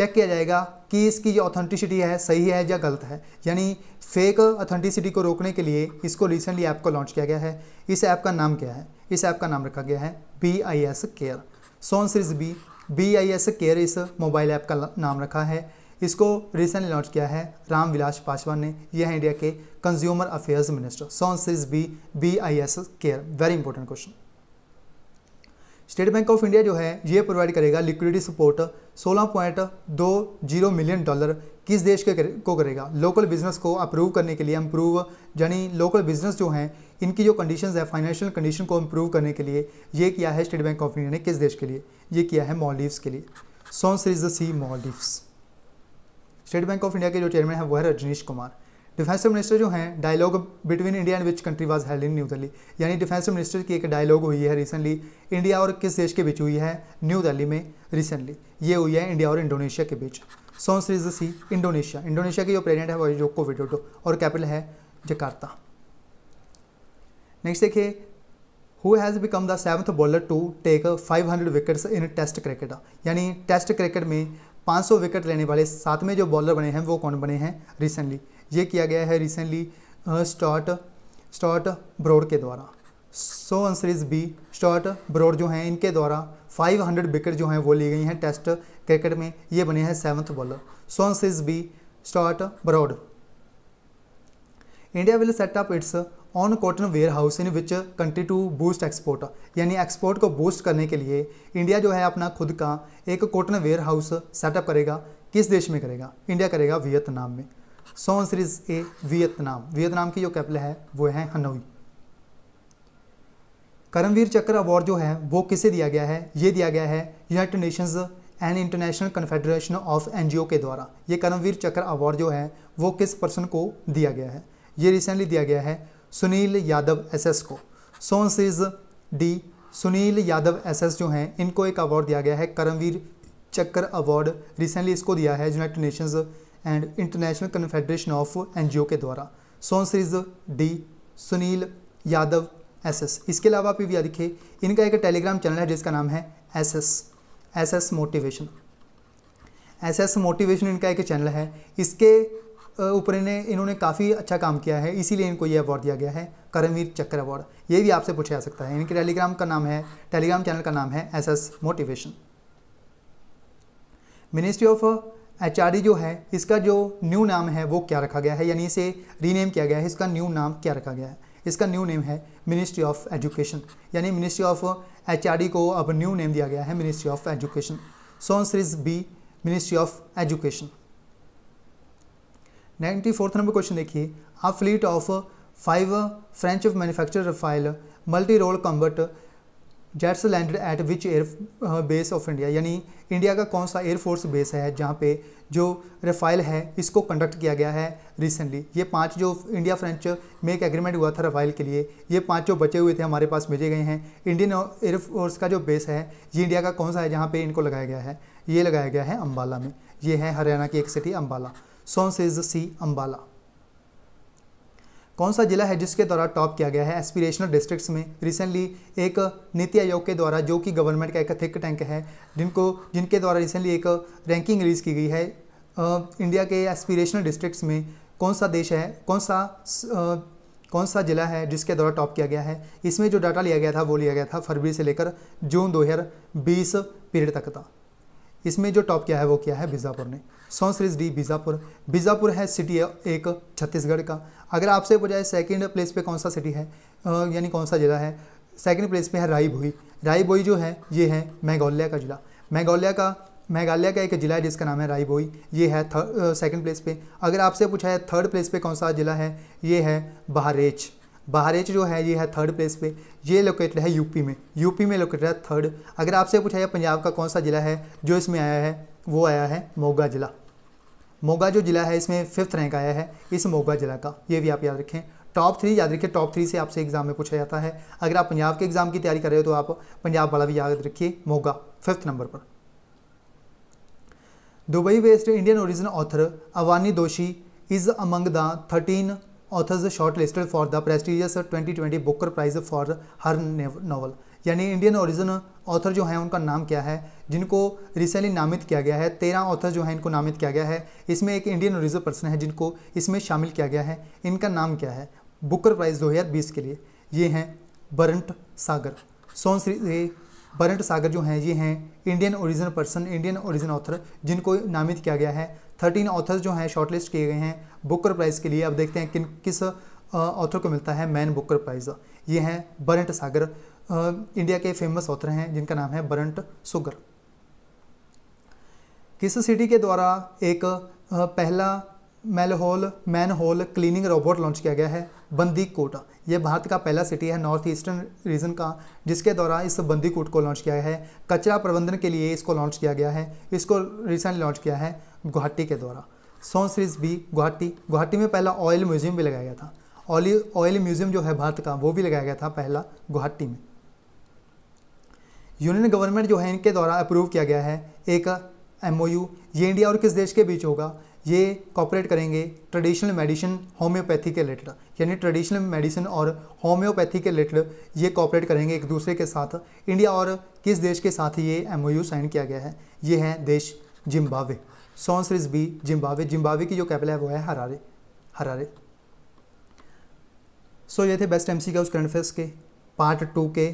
चेक किया जाएगा कि इसकी जो ऑथेंटिसिटी है सही है या गलत है यानी फेक ऑथेंटिसिटी को रोकने के लिए इसको रिसेंटली ऐप को लॉन्च किया गया है इस ऐप का नाम क्या है इस ऐप का नाम रखा गया है B I S care Son series B B I S care इस मोबाइल ऐप का नाम रखा है इसको रिसेंटली लॉन्च किया है रामविलास पासवान ने यह है इंडिया के consumer affairs minister Son series B B I S care very important question State bank of India जो है ये प्रोवाइड करेगा लिक्विडिटी सपोर्ट 16.20 मिलियन डॉलर किस देश के को करेगा लोकल बिजनेस को अप्रूव करने के लिए इम्प्रूव यानी लोकल बिजनेस जो हैं इनकी जो कंडीशंस है फाइनेंशियल कंडीशन को इम्प्रूव करने के लिए ये किया है स्टेट बैंक ऑफ इंडिया ने किस देश के लिए ये किया है मॉलडीव्स के लिए so answer is the C Maldives State bank of India के जो चेयरमैन है वह रजनीश कुमार डिफेंस मिनिस्टर जो हैं dialogue between India and which country was held in new Delhi यानी डिफेंस मिनिस्टर की एक डायलॉग हुई है रिसेंटली इंडिया और किस देश के बीच हुई है न्यू दिल्ली में रिसेंटली ये हुई है इंडिया और इंडोनेशिया के बीच so answer is C Indonesia Indonesia के जो प्रेजेंट है वो जोको तो, विडोडो और कैपिटल है जकार्ता नेक्स्ट देखिए who has become the seventh bowler to take five hundred wickets in test cricket यानी टेस्ट क्रिकेट में 500 विकेट लेने वाले सातवें जो बॉलर बने हैं वो कौन बने हैं रिसेंटली ये किया गया है रिसेंटली स्टॉट स्टॉट ब्रोड के द्वारा so answer is B Stuart Broad जो हैं इनके द्वारा 500 विकेट जो हैं वो ली गई हैं टेस्ट क्रिकेट में ये बने हैं seventh bowler so answer is B Stuart Broad India will set up its own cotton warehouse in which country to boost export यानी एक्सपोर्ट को बूस्ट करने के लिए इंडिया जो है अपना खुद का एक कॉटन वेयर हाउस सेटअप करेगा किस देश में करेगा इंडिया करेगा वियतनाम में सोन सीरीज ए वियतनाम वियतनाम की जो कैपिटल है वो है हनोई करमवीर चक्र अवार्ड जो है वो किसे दिया गया है ये दिया गया है United Nations and international confederation of NGO के द्वारा ये करमवीर चक्र अवार्ड जो है वो किस पर्सन को दिया गया है ये रिसेंटली दिया गया है सुनील यादव एसएस को सोन series D Sunil Yadav SS जो हैं इनको एक अवार्ड दिया गया है करमवीर चक्र अवार्ड रिसेंटली इसको दिया है United Nations and international confederation of NGO के द्वारा so answer is D Sunil Yadav SS इसके अलावा आप ये भी लिखिए इनका एक टेलीग्राम चैनल है जिसका नाम है SS SS motivation SS motivation इनका एक चैनल है इसके ऊपर इन्हें इन्होंने काफ़ी अच्छा काम किया है इसीलिए इनको ये अवार्ड दिया गया है करमवीर चक्र अवार्ड ये भी आपसे पूछा जा सकता है इनके टेलीग्राम का नाम है टेलीग्राम चैनल का नाम है S S motivation ministry of H जो है इसका जो न्यू नाम है वो क्या रखा गया है यानी इसे रीनेम किया गया है इसका न्यू नाम क्या रखा गया है इसका न्यू नेम है मिनिस्ट्री ऑफ एजुकेशन यानी मिनिस्ट्री ऑफ एच को अब न्यू नेम दिया गया है ministry of education so answer is B ministry of education ninety fourth number question देखिए a fleet of five French manufacture Rafale multi role combat jets landed at which air base of India यानी India का कौन सा air force base है जहाँ पे जो रफ़ाइल है इसको कंडक्ट किया गया है रिसेंटली ये पांच जो इंडिया फ्रेंच में एक एग्रीमेंट हुआ था रफ़ाइल के लिए ये पांच जो बचे हुए थे हमारे पास भेजे गए हैं इंडियन एयरफोर्स का जो बेस है ये इंडिया का कौन सा है जहाँ पर इनको लगाया गया है ये लगाया गया है अम्बाला में ये है हरियाणा की एक city Ambala so answer is C Ambala कौन सा जिला है जिसके द्वारा टॉप किया गया है एस्पिरेशनल डिस्ट्रिक्ट्स में रिसेंटली एक नीति आयोग के द्वारा जो कि गवर्नमेंट का एक थिंक टैंक है जिनको जिनके द्वारा रिसेंटली एक रैंकिंग रिलीज़ की गई है इंडिया के एस्पिरेशनल डिस्ट्रिक्ट्स में कौन सा देश है कौन सा कौन सा जिला है जिसके द्वारा टॉप किया गया है इसमें जो डाटा लिया गया था वो लिया गया था फरवरी से लेकर जून दो पीरियड तक था इसमें जो टॉप किया है वो किया है बीजापुर ने सौ सीरीज डी बीजापुर बीजापुर है सिटी एक छत्तीसगढ़ का अगर आपसे पूछा सेकेंड प्लेस पे कौन सा सिटी है यानी कौन सा जिला है सेकेंड प्लेस पे है राई भोई राई भोई जो है ये है मेघालय का जिला मेघालय का मेघालय का एक जिला है जिसका नाम है राईबोई ये है थर्ड सेकेंड प्लेस पे अगर आपसे पूछा है थर्ड प्लेस पे कौन सा जिला है ये है बहरेच बहरेच जो है ये है थर्ड प्लेस पे ये लोकेटेड है यूपी में यूपी में लोकेटेड है थर्ड अगर आपसे पूछा जाए पंजाब का कौन सा ज़िला है जो इसमें आया है वो आया है मोगा ज़िला मोगा जो ज़िला है इसमें फिफ्थ रैंक आया है इस मोगा ज़िला का ये भी आप याद रखें टॉप थ्री याद रखिए टॉप थ्री से आपसे एग्ज़ाम में पूछा जाता है अगर आप पंजाब के एग्ज़ाम की तैयारी कर रहे हो तो आप पंजाब वाला भी याद रखिए मोगा फिफ्थ नंबर पर Dubai based Indian origin author Avni Doshi is among the thirteen authors short listed for the prestigious 2020 Booker prize for her novel यानी इंडियन ओरिजिन ऑथर जो हैं उनका नाम क्या है जिनको रिसेंटली नामित किया गया है तेरह ऑथर जो है इनको नामित किया गया है इसमें एक इंडियन ओरिजिन पर्सन है जिनको इसमें शामिल किया गया है इनका नाम क्या है बुकर प्राइज़ बीस के लिए ये हैं बरंट सागर सोन श्री बरंट सागर जो हैं ये हैं Indian origin person Indian origin author जिनको नामित किया गया है थर्टीन ऑथर्स जो हैं शॉर्टलिस्ट किए गए हैं बुकर प्राइज़ के लिए अब देखते हैं किन किस ऑथर को मिलता है मैन बुकर प्राइज़ ये हैं बरंट सागर इंडिया के फेमस ऑथर हैं जिनका नाम है बरंट सुगर किस सिटी के द्वारा एक पहला मेलहोल manhole cleaning robot launch किया गया है बंदी कोट यह भारत का पहला सिटी है नॉर्थ ईस्टर्न रीजन का जिसके द्वारा इस बंदी कोट को लॉन्च किया है कचरा प्रबंधन के लिए इसको लॉन्च किया गया है इसको रिसेंटली लॉन्च किया है गुवाहाटी के द्वारा सोन सीरीज भी गुवाहाटी गुवाहाटी में पहला ऑयल म्यूजियम भी लगाया गया था ऑयल ऑयल म्यूजियम जो है भारत का वो भी लगाया गया था पहला गुवाहाटी में यूनियन गवर्नमेंट जो है इनके द्वारा अप्रूव किया गया है एक एम ये इंडिया और किस देश के बीच होगा ये कॉपरेट करेंगे ट्रेडिशनल मेडिसिन होम्योपैथी के रिलेटेड यानी ट्रेडिशनल मेडिसिन और होम्योपैथी के रिलेटेड ये कॉपरेट करेंगे एक दूसरे के साथ इंडिया और किस देश के साथ ये एम साइन किया गया है ये है देश जिम्बावे सॉन सीरीज बी जिम्बावे जिम्बावे की जो कैपिटल है वो है हरारे हरारे सो so, ये थे best M C Qs current affairs के पार्ट टू के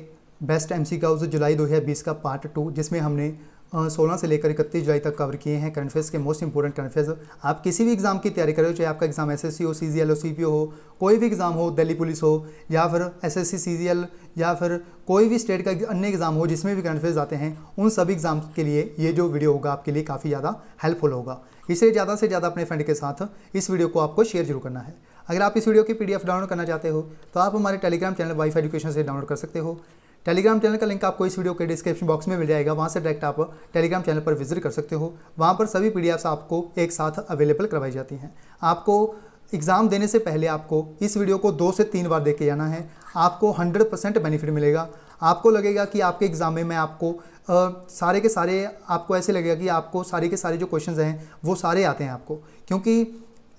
बेस्ट एम सी काउज जुलाई दो हजार बीस का पार्ट टू जिसमें हमने सोलह से लेकर इकतीस जुलाई तक कवर किए हैं करंट अफेयर्स के मोस्ट इंपॉर्टेंट करंट अफेयर्स आप किसी भी एग्जाम की तैयारी कर रहे हो चाहे आपका एग्जाम एसएससी हो सीजीएल हो सीपीओ हो कोई भी एग्जाम हो दिल्ली पुलिस हो या फिर एसएससी सीजीएल या फिर कोई भी स्टेट का अन्य एग्जाम हो जिसमें भी करंट अफेयर्स आते हैं उन सभी एग्जाम के लिए ये जो वीडियो होगा आपके लिए काफ़ी ज़्यादा हेल्पफुल होगा इसलिए ज़्यादा से ज़्यादा अपने फ्रेंड के साथ इस वीडियो को आपको शेयर जरूर करना है अगर आप इस वीडियो की पीडीएफ डाउनलोड करना चाहते हो तो आप हमारे टेलीग्राम चैनल वाईफाई एजुकेशन से डाउनलोड कर सकते हो टेलीग्राम चैनल का लिंक आपको इस वीडियो के डिस्क्रिप्शन बॉक्स में मिल जाएगा वहाँ से डायरेक्ट आप टेलीग्राम चैनल पर विजिट कर सकते हो वहाँ पर सभी पी आपको एक साथ अवेलेबल करवाई जाती हैं आपको एग्ज़ाम देने से पहले आपको इस वीडियो को दो से तीन बार देख के जाना है आपको 100 परसेंट बेनिफिट मिलेगा आपको लगेगा कि आपके एग्ज़ाम में मैं आपको आ, सारे के सारे आपको ऐसे लगेगा कि आपको सारे के सारे जो क्वेश्चन हैं वो सारे आते हैं आपको क्योंकि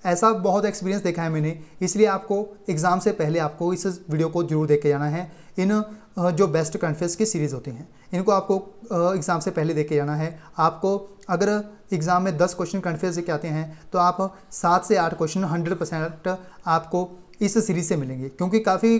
ऐसा बहुत एक्सपीरियंस देखा है मैंने इसलिए आपको एग्ज़ाम से पहले आपको इस वीडियो को जरूर देख के जाना है इन जो बेस्ट कॉन्फ्रेंस की सीरीज़ होती हैं इनको आपको एग्ज़ाम से पहले देखे जाना है आपको अगर एग्ज़ाम में दस क्वेश्चन कॉन्फ्रेंस के आते हैं तो आप सात से आठ क्वेश्चन हंड्रेड परसेंट आपको इस सीरीज़ से मिलेंगे क्योंकि काफ़ी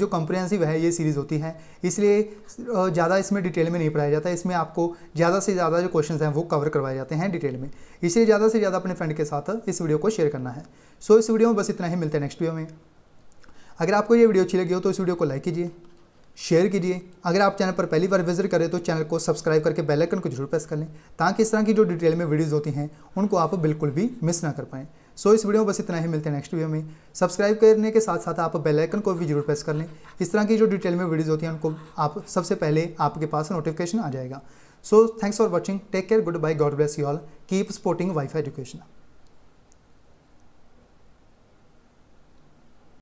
जो कॉम्प्रहेंसिव है ये सीरीज़ होती है इसलिए ज़्यादा इसमें डिटेल में नहीं पढ़ाया जाता है इसमें आपको ज़्यादा से ज़्यादा जो क्वेश्चंस हैं वो कवर करवाए जाते हैं डिटेल में इसलिए ज़्यादा से ज़्यादा अपने फ्रेंड के साथ इस वीडियो को शेयर करना है सो इस वीडियो में बस इतना ही मिलते हैं नेक्स्ट वीडियो में अगर आपको ये वीडियो अच्छी लगी हो तो इस वीडियो को लाइक कीजिए शेयर कीजिए अगर आप चैनल पर पहली बार विजिट करें तो चैनल को सब्सक्राइब करके बेल आइकन को जरूर प्रेस कर लें ताकि इस तरह की जो डिटेल में वीडियोस होती हैं उनको आप बिल्कुल भी मिस ना कर पाएँ सो इस वीडियो में बस इतना ही मिलते हैं नेक्स्ट वीडियो में सब्सक्राइब करने के साथ साथ आप बेल आइकन को भी जरूर प्रेस कर लें इस तरह की जो डिटेल में वीडियोज़ होती हैं उनको आप सबसे पहले आपके पास नोटिफिकेशन आ जाएगा so thanks for watching take care good bye God bless you all keep supporting WiFi education